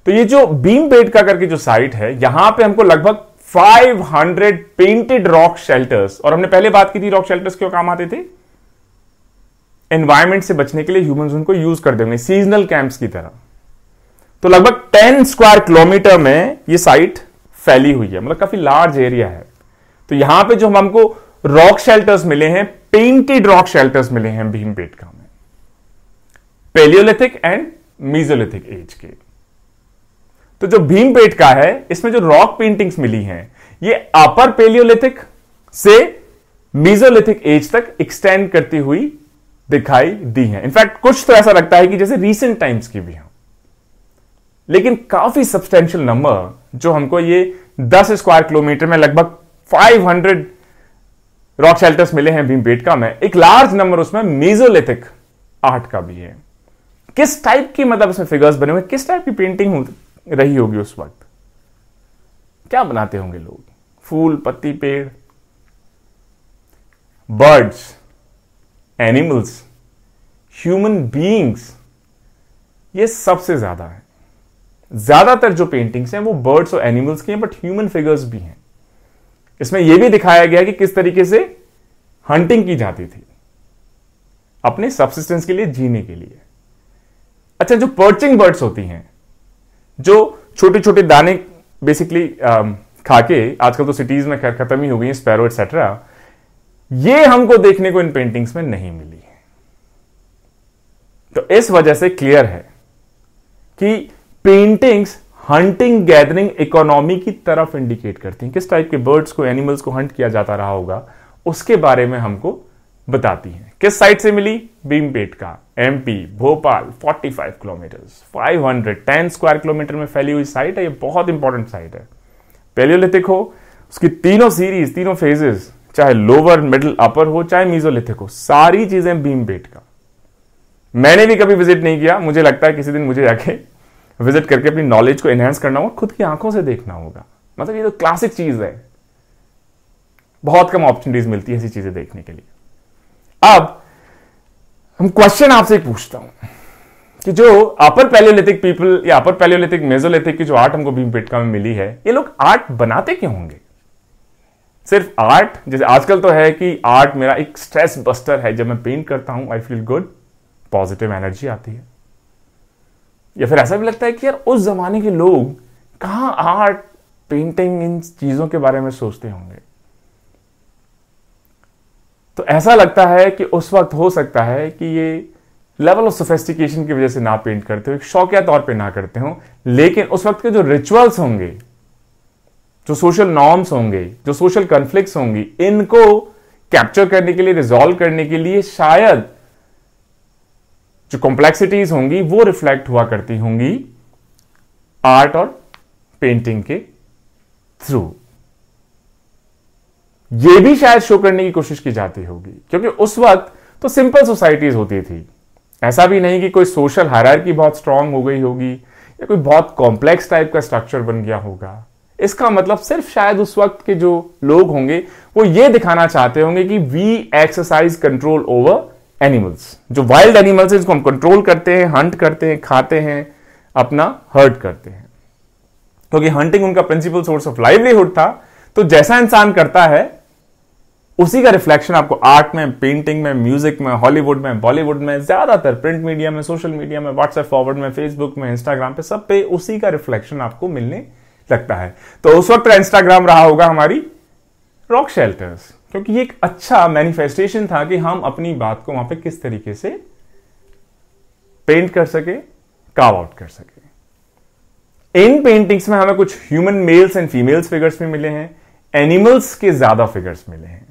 तो ये जो भीम पेटका करके जो साइट है यहां पे हमको लगभग 500 पेंटेड रॉक शेल्टर्स और हमने पहले बात की थी रॉक शेल्टर्स क्यों काम आते थे एनवायरमेंट से बचने के लिए ह्यूमन उनको यूज कर देंगे सीजनल कैंप्स की तरह तो लगभग टेन स्क्वायर किलोमीटर में ये साइट फैली हुई है मतलब काफी लार्ज एरिया है तो यहां पे जो हम हमको रॉक शेल्टर्स मिले हैं पेंटेड रॉक शेल्टर्स मिले हैं का में पेलियोलिथिक एंड मीजोलिथिक एज के तो जो भीम पेट का है इसमें जो रॉक पेंटिंग्स मिली हैं ये अपर पेलियोलिथिक से मीजोलिथिक एज तक एक्सटेंड करती हुई दिखाई दी हैं इनफैक्ट कुछ तो ऐसा लगता है कि जैसे रीसेंट टाइम्स की भी हैं लेकिन काफी सब्सटेंशियल नंबर जो हमको ये 10 स्क्वायर किलोमीटर में लगभग 500 रॉक शेल्टर्स मिले हैं भीम बेटका में एक लार्ज नंबर उसमें मेजोलिथिक आर्ट का भी है किस टाइप की मतलब इसमें फिगर्स बने हुए किस टाइप की पेंटिंग हो रही होगी उस वक्त क्या बनाते होंगे लोग फूल पत्ती पेड़ बर्ड्स एनिमल्स ह्यूमन बीइंग्स ये सबसे ज्यादा है ज्यादातर जो पेंटिंग्स हैं वो बर्ड्स और एनिमल्स की हैं बट ह्यूमन फिगर्स भी हैं इसमें यह भी दिखाया गया कि किस तरीके से हंटिंग की जाती थी अपने सब्सिस्टेंस के लिए जीने के लिए अच्छा जो पर्चिंग बर्ड्स होती हैं जो छोटे छोटे दाने बेसिकली खाके आजकल तो सिटीज में खैर खत्म ही हो गई स्पैरो एक्सेट्रा ये हमको देखने को इन पेंटिंग्स में नहीं मिली है तो इस वजह से क्लियर है कि पेंटिंग्स हंटिंग गैदरिंग इकोनॉमी की तरफ इंडिकेट करती हैं किस टाइप के बर्ड्स को एनिमल्स को हंट किया जाता रहा होगा उसके बारे में हमको बताती हैं किस साइड से मिली Bhimbetka MP Bhopal 45 kilometre ten square kilometre में फैली हुई साइट है ये बहुत इंपॉर्टेंट साइट है पेलियोलिथिक हो उसकी तीनों सीरीज तीनों फेजेस चाहे लोअर मिडिल अपर हो चाहे मीजोलिथिक हो सारी चीजें भीम बेट का मैंने भी कभी विजिट नहीं किया मुझे लगता है किसी दिन मुझे जाके विजिट करके अपनी नॉलेज को एनहेंस करना होगा खुद की आंखों से देखना होगा मतलब ये तो क्लासिक चीज है बहुत कम ऑपर्चुनिटीज मिलती है ऐसी चीजें देखने के लिए अब हम क्वेश्चन आपसे पूछता हूं कि जो अपर पैलियोलिथिक पीपल या अपर पैलियोलिथिक मेजोलिथिक की जो आर्ट हमको भीम बेटका में मिली है ये लोग आर्ट बनाते क्यों होंगे सिर्फ आर्ट जैसे आजकल तो है कि आर्ट मेरा एक स्ट्रेस बस्टर है जब मैं पेंट करता हूं I feel good positive energy आती है या फिर ऐसा भी लगता है कि यार उस जमाने के लोग कहां आर्ट पेंटिंग इन चीजों के बारे में सोचते होंगे तो ऐसा लगता है कि उस वक्त हो सकता है कि ये लेवल ऑफ सोफेस्टिकेशन की वजह से ना पेंट करते हो एक शौकिया तौर पे ना करते हो लेकिन उस वक्त के जो रिचुअल्स होंगे जो सोशल नॉर्म्स होंगे जो सोशल कॉन्फ्लिक्ट्स होंगी इनको कैप्चर करने के लिए रिजॉल्व करने के लिए शायद जो कॉम्प्लेक्सिटीज होंगी वो रिफ्लेक्ट हुआ करती होंगी आर्ट और पेंटिंग के थ्रू ये भी शायद शो करने की कोशिश की जाती होगी क्योंकि उस वक्त तो सिंपल सोसाइटीज होती थी ऐसा भी नहीं कि कोई सोशल की बहुत स्ट्रांग हो गई होगी या कोई बहुत कॉम्प्लेक्स टाइप का स्ट्रक्चर बन गया होगा इसका मतलब सिर्फ शायद उस वक्त के जो लोग होंगे वो ये दिखाना चाहते होंगे कि we exercise control over animals जो वाइल्ड एनिमल्स है जिसको हम कंट्रोल करते हैं हंट करते हैं खाते हैं अपना हर्ट करते हैं क्योंकि तो हंटिंग उनका प्रिंसिपल सोर्स ऑफ लाइवलीहुड था तो जैसा इंसान करता है उसी का रिफ्लेक्शन आपको आर्ट में पेंटिंग में म्यूजिक में हॉलीवुड में बॉलीवुड में ज्यादातर प्रिंट मीडिया में सोशल मीडिया में व्हाट्सएप फॉरवर्ड में फेसबुक में इंस्टाग्राम पे सब पे उसी का रिफ्लेक्शन आपको मिलने लगता है तो उस वक्त इंस्टाग्राम रहा होगा हमारी रॉक शेल्टर्स क्योंकि ये एक अच्छा मैनिफेस्टेशन था कि हम अपनी बात को वहां पे किस तरीके से पेंट कर सके काव आउट कर सके इन पेंटिंग्स में हमें कुछ human males and females figures भी मिले हैं एनिमल्स के ज्यादा फिगर्स मिले हैं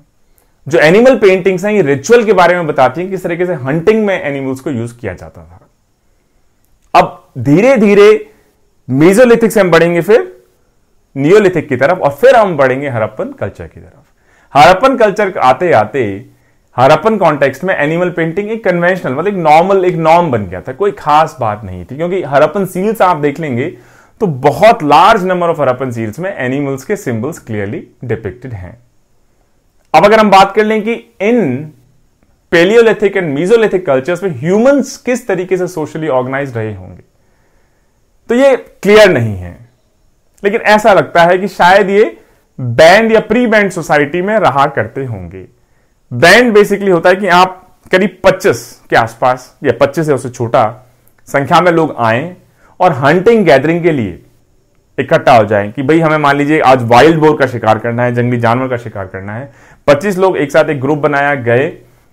जो एनिमल पेंटिंग्स हैं ये रिचुअल के बारे में बताती हैं किस तरीके से हंटिंग में एनिमल्स को यूज किया जाता था अब धीरे धीरे मेजोलिथिक्स हम बढ़ेंगे फिर नियोलिथिक की तरफ और फिर हम बढ़ेंगे हरप्पन कल्चर की तरफ हरप्पन कल्चर आते आते हरप्पन कॉन्टेक्स्ट में एनिमल पेंटिंग एक कन्वेंशनल मतलब एक नॉर्मल एक नॉर्म बन गया था कोई खास बात नहीं थी क्योंकि हरप्पन सील्स आप देख लेंगे तो बहुत large number of Harappan seals में एनिमल्स के सिंबल्स क्लियरली डिपिक्टेड हैं अब अगर हम बात कर लें कि इन पेलियोलिथिक एंड मीजोलिथिक कल्चर्स में ह्यूमंस किस तरीके से सोशली ऑर्गेनाइज रहे होंगे तो ये क्लियर नहीं है लेकिन ऐसा लगता है कि शायद ये बैंड या प्री बैंड सोसाइटी में रहा करते होंगे बैंड बेसिकली होता है कि आप करीब 25 के आसपास या 25 या उससे छोटा संख्या में लोग आए और हंटिंग गैदरिंग के लिए इकट्ठा हो जाए कि भाई हमें मान लीजिए आज वाइल्ड बोर का शिकार करना है जंगली जानवर का शिकार करना है 25 लोग एक साथ एक ग्रुप बनाया गए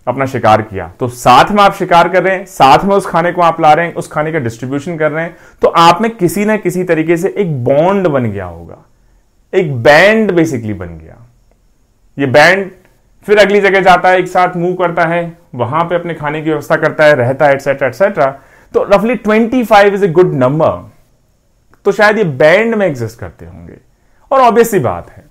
अपना शिकार किया तो साथ में आप शिकार कर रहे हैं साथ में उस खाने को आप ला रहे हैं उस खाने का डिस्ट्रीब्यूशन कर रहे हैं तो आप में किसी ना किसी तरीके से एक बॉन्ड बन गया होगा एक बैंड बेसिकली बन गया ये बैंड फिर अगली जगह जाता है एक साथ मूव करता है वहां पे अपने खाने की व्यवस्था करता है रहता है एटसेट्रा एटसेट्रा तो रफली twenty five is a good number तो शायद ये बैंड में एग्जिस्ट करते होंगे और ऑब्वियस बात है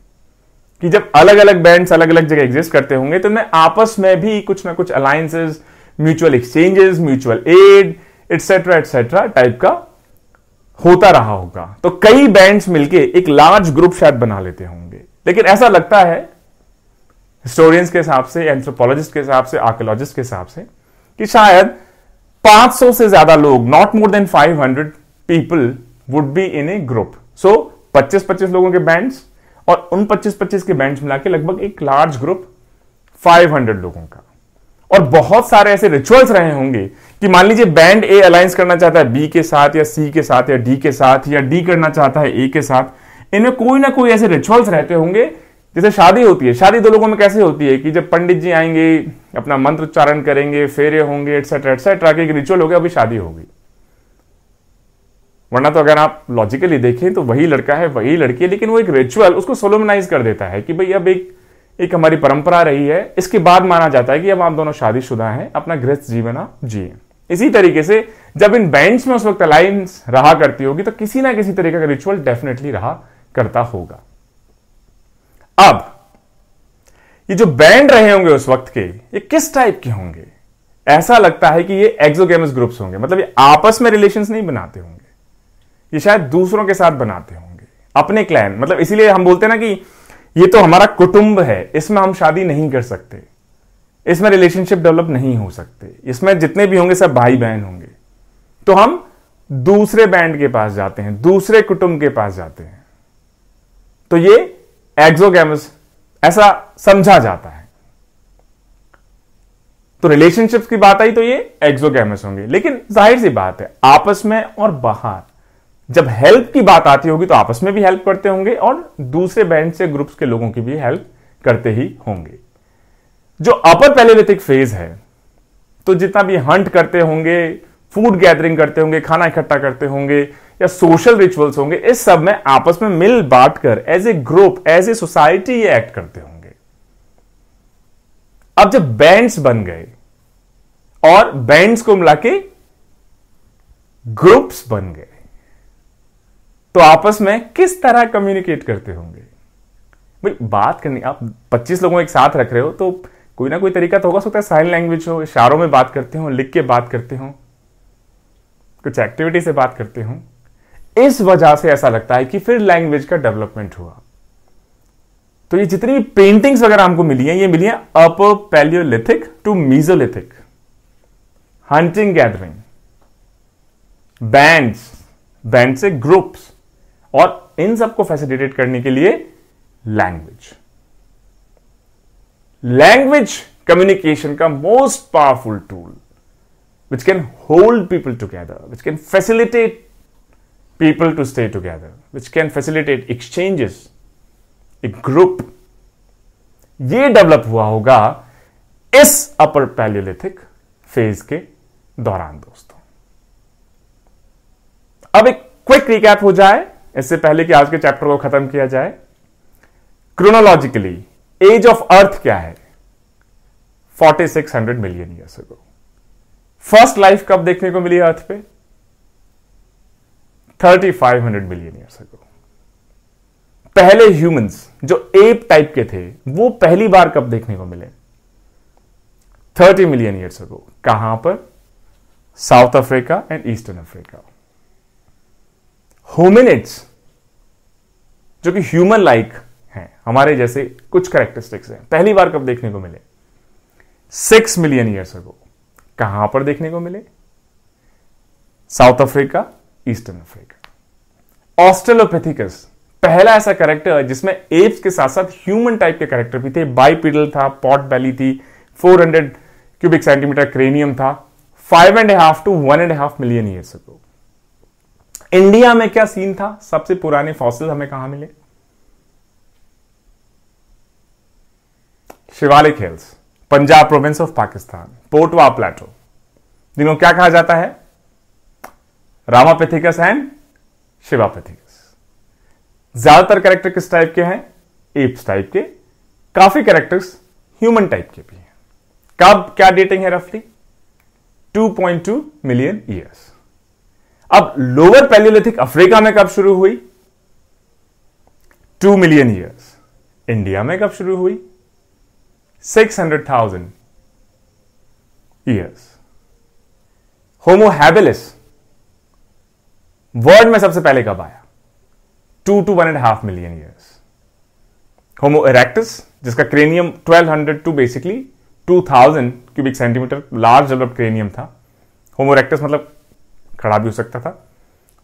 कि जब अलग अलग बैंड अलग अलग जगह एग्जिस्ट करते होंगे तो मैं आपस में भी कुछ ना कुछ alliances mutual exchanges mutual aid etcetera etcetera type का होता रहा होगा तो कई बैंड्स मिलके एक लार्ज ग्रुप शायद बना लेते होंगे लेकिन ऐसा लगता है हिस्टोरियंस के हिसाब से एंथ्रोपोलॉजिस्ट के हिसाब से आर्कोलॉजिस्ट के हिसाब से कि शायद 500 से ज्यादा लोग not more than 500 people would be in a group so 25-25 लोगों के बैंड्स और उन 25-25 के बैंड मिला के लगभग एक लार्ज ग्रुप 500 लोगों का और बहुत सारे ऐसे रिचुअल्स रहे होंगे कि मान लीजिए बैंड ए अलायंस करना चाहता है बी के साथ या सी के साथ या डी के साथ या डी करना चाहता है ए के साथ इनमें कोई ना कोई ऐसे रिचुअल्स रहते होंगे जैसे शादी होती है शादी दो लोगों में कैसे होती है कि जब पंडित जी आएंगे अपना मंत्र उच्चारण करेंगे फेरे होंगे एटसेट्रा एटसेट्रा के एक रिचुअल हो गया अभी शादी होगी वरना तो अगर आप लॉजिकली देखें तो वही लड़का है वही लड़की है लेकिन वो एक रिचुअल उसको सोलोमनाइज कर देता है कि भाई अब एक एक हमारी परंपरा रही है इसके बाद माना जाता है कि अब आप दोनों शादीशुदा हैं अपना गृहस्थ जीवन आप जिए इसी तरीके से जब इन बेंच में उस वक्त अलाइंस रहा करती होगी तो किसी ना किसी तरीके का रिचुअल डेफिनेटली रहा करता होगा अब ये जो बैंड रहे होंगे उस वक्त के ये किस टाइप के होंगे ऐसा लगता है कि ये एक्सोगेमस ग्रुप्स होंगे मतलब ये आपस में रिलेशंस नहीं बनाते होंगे ये शायद दूसरों के साथ बनाते होंगे अपने क्लैन मतलब इसीलिए हम बोलते हैं ना कि ये तो हमारा कुटुंब है इसमें हम शादी नहीं कर सकते इसमें रिलेशनशिप डेवलप नहीं हो सकते इसमें जितने भी होंगे सब भाई बहन होंगे तो हम दूसरे बैंड के पास जाते हैं दूसरे कुटुंब के पास जाते हैं तो ये एक्सोगेमस ऐसा समझा जाता है तो रिलेशनशिप्स की बात आई तो ये एक्सोगेमस होंगे लेकिन जाहिर सी बात है आपस में और बाहर जब हेल्प की बात आती होगी तो आपस में भी हेल्प करते होंगे और दूसरे बैंड से ग्रुप्स के लोगों की भी हेल्प करते ही होंगे जो अपर पैलेलिथिक फेज है तो जितना भी हंट करते होंगे फूड गैदरिंग करते होंगे खाना इकट्ठा करते होंगे या सोशल रिचुअल्स होंगे इस सब में आपस में मिल बांट कर as a group as a society ये एक्ट करते होंगे अब जब बैंड्स बन गए और बैंड्स को मिला के ग्रुप्स बन गए तो आपस में किस तरह कम्युनिकेट करते होंगे भाई बात करनी आप 25 लोगों एक साथ रख रहे हो तो कोई ना कोई तरीका तो होगा सकता है साइन लैंग्वेज हो इशारों में बात करते हो लिख के बात करते हो कुछ एक्टिविटी से बात करते हो इस वजह से ऐसा लगता है कि फिर लैंग्वेज का डेवलपमेंट हुआ तो ये जितनी भी पेंटिंग्स वगैरह हमको मिली हैं ये मिली हैं up palaeolithic to mesolithic hunting gathering bands band से ग्रुप्स और इन सबको फैसिलिटेट करने के लिए लैंग्वेज लैंग्वेज कम्युनिकेशन का most powerful tool which can hold people together which can facilitate people to stay together which can facilitate exchanges a group ये develop हुआ होगा इस अपर पैलियोलिथिक फेज के दौरान दोस्तों अब एक क्विक रिकैप हो जाए इससे पहले कि आज के चैप्टर को खत्म किया जाए क्रोनोलॉजिकली एज ऑफ अर्थ क्या है 4600 million years ago first life कब देखने को मिली अर्थ पे 3500 मिलियन ईयर्स अगो पहले ह्यूमंस जो एप टाइप के थे वो पहली बार कब देखने को मिले 30 मिलियन ईयर्स अगो कहां पर South Africa and eastern Africa hominids जो कि ह्यूमन लाइक हैं हमारे जैसे कुछ करेक्टरिस्टिक्स हैं पहली बार कब देखने को मिले सिक्स मिलियन ईयर्स अगो कहां पर देखने को मिले South Africa eastern Africa australopithecus पहला ऐसा करेक्टर जिसमें एप्स के साथ साथ ह्यूमन टाइप के करेक्टर भी थे बाईपीडल था पॉट बैली थी 400 क्यूबिक सेंटीमीटर क्रेनियम था five and half to one and half million years ago India में क्या सीन था सबसे पुराने फॉसिल हमें कहा मिले Shivalik hills Punjab province of Pakistan पोर्टवा प्लेटो जिन्हों क्या कहा जाता है रामापेथिकस एंड शिवापेथिकस ज्यादातर कैरेक्टर किस टाइप के हैं एप्स टाइप के काफी कैरेक्टर्स ह्यूमन टाइप के भी हैं कब क्या डेटिंग है रफली 2.2 मिलियन ईयर्स अब लोअर पैलियोलिथिक अफ्रीका में कब शुरू हुई टू मिलियन ईयर्स इंडिया में कब शुरू हुई six hundred thousand years homo habilis world में सबसे पहले कब आया two to one and half million years homo erectus जिसका cranium 1200 to basically 2000 cubic centimetre large develop cranium था होमोरेक्टस मतलब खड़ा भी हो सकता था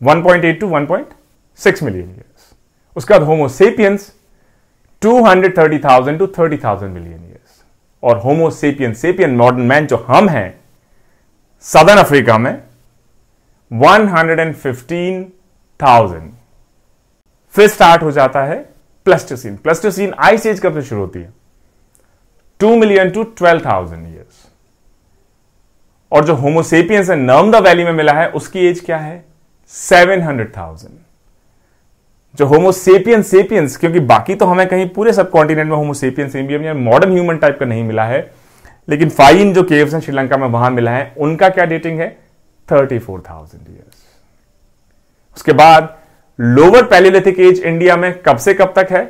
1.8 टू 1.6 मिलियन ईयर्स उसके बाद होमोसेपियंस 230,000 टू 30,000 मिलियन ईयर्स और होमोसेपियन सेपियन मॉडर्न मैन जो हम हैं सदर्न अफ्रीका में 115,000 फिर स्टार्ट हो जाता है प्लस्टोसिन प्लस्टोसिन आइस एज कब से शुरू होती है 2 मिलियन टू 12,000 ईयर और जो होमोसेपियंस है नर्मदा वैली में मिला है उसकी एज क्या है सेवन हंड्रेड थाउजेंड जो होमोसेपियन सेपियंस क्योंकि बाकी तो हमें कहीं पूरे सब कॉन्टिनेंट में होमोसेपियंस मॉडर्न ह्यूमन टाइप का नहीं मिला है लेकिन फाइन जो केव्स हैं श्रीलंका में वहां मिला है उनका क्या डेटिंग है थर्टी फोर थाउजेंड ईयर्स उसके बाद लोअर पैलिलिथिक एज इंडिया में कब से कब तक है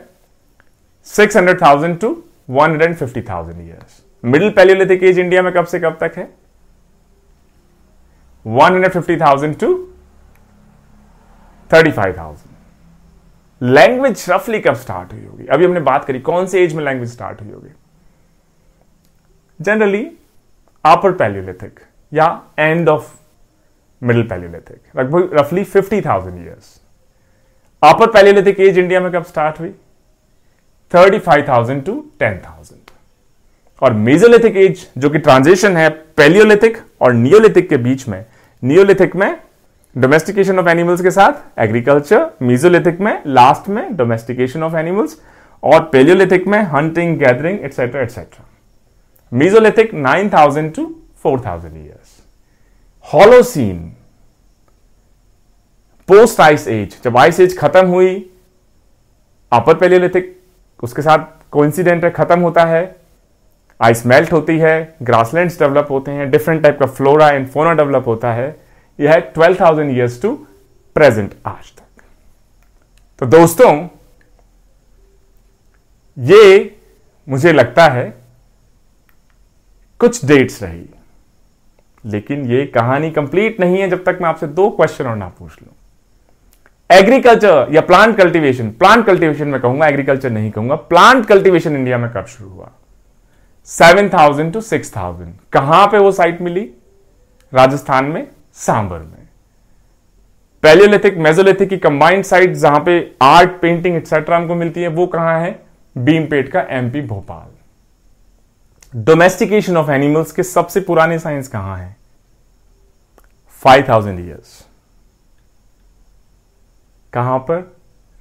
six hundred thousand to one hundred fifty thousand years middle Palaeolithic age India में कब से कब तक है 150,000 to 35,000. लैंग्वेज रफली कब स्टार्ट हुई होगी अभी हमने बात करी कौन से एज में लैंग्वेज स्टार्ट हुई होगी जनरली अपर पैल्यूलिथिक या एंड ऑफ मिडिल पैल्यूलिथिक लगभग रफली 50,000 years upper palaeolithic age India में कब स्टार्ट हुई 35,000 टू थाउजेंड और मेजोलिथिक एज जो कि ट्रांजिशन है पेलियोलिथिक और नियोलिथिक के बीच में नियोलिथिक में डोमेस्टिकेशन ऑफ एनिमल्स के साथ एग्रीकल्चर मीजोलिथिक में लास्ट में डोमेस्टिकेशन ऑफ एनिमल्स और पेलियोलिथिक में hunting gathering etcetera etcetera mesolithic 9000 to 4000 years holocene post ice age जब आइस एज खत्म हुई अपर पेलियोलिथिक उसके साथ कोइंसिडेंट है खत्म होता है आइस मेल्ट होती है ग्रासलैंड्स डेवलप होते हैं डिफरेंट टाइप का फ्लोरा एंड फोना डेवलप होता है यह है twelve thousand years to present आज तक तो दोस्तों ये मुझे लगता है कुछ डेट्स रही लेकिन ये कहानी कंप्लीट नहीं है जब तक मैं आपसे दो क्वेश्चन और ना पूछ लू एग्रीकल्चर या प्लांट कल्टीवेशन प्लांट कल्टीवेशन में कहूंगा एग्रीकल्चर नहीं कहूंगा प्लांट कल्टीवेशन इंडिया में कब शुरू हुआ seven thousand to six thousand कहां पे वो साइट मिली राजस्थान में सांबर में पैलियोलिथिक मेजोलिथिक की कंबाइंड साइट जहां पे आर्ट पेंटिंग एक्सेट्रा हमको मिलती है वो कहां है बीमपेट का MP Bhopal domestication of animals के सबसे पुराने साइंस कहां है फाइव थाउजेंड ईयर्स कहां पर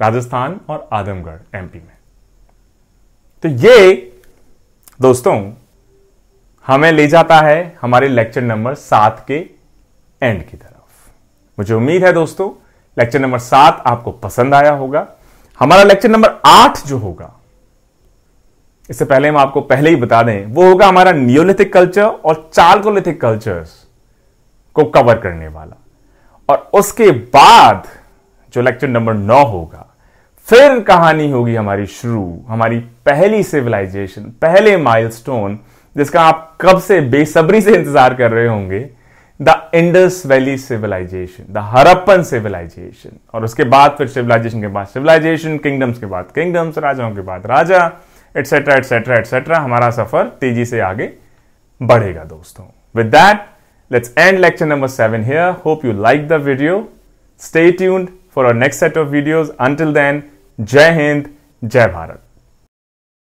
राजस्थान और आदमगढ़ एमपी में तो ये दोस्तों हमें ले जाता है हमारे लेक्चर नंबर सात के एंड की तरफ मुझे उम्मीद है दोस्तों लेक्चर नंबर सात आपको पसंद आया होगा हमारा लेक्चर नंबर आठ जो होगा इससे पहले हम आपको पहले ही बता दें वो होगा हमारा नियोलिथिक कल्चर और चार्कोलिथिक कल्चर्स को कवर करने वाला और उसके बाद जो लेक्चर नंबर नौ होगा फिर कहानी होगी हमारी शुरू हमारी पहली सिविलाइजेशन पहले माइलस्टोन जिसका आप कब से बेसब्री से इंतजार कर रहे होंगे the Indus valley civilisation the Harappan civilisation और उसके बाद फिर सिविलाइजेशन के बाद सिविलाइजेशन किंगडम्स के बाद किंगडम्स राजाओं के बाद राजा एटसेट्रा एटसेट्रा एटसेट्रा हमारा सफर तेजी से आगे बढ़ेगा दोस्तों with that let's end lecture number seven here hope you like the video stay tuned for our next set of videos until then जय हिंद जय भारत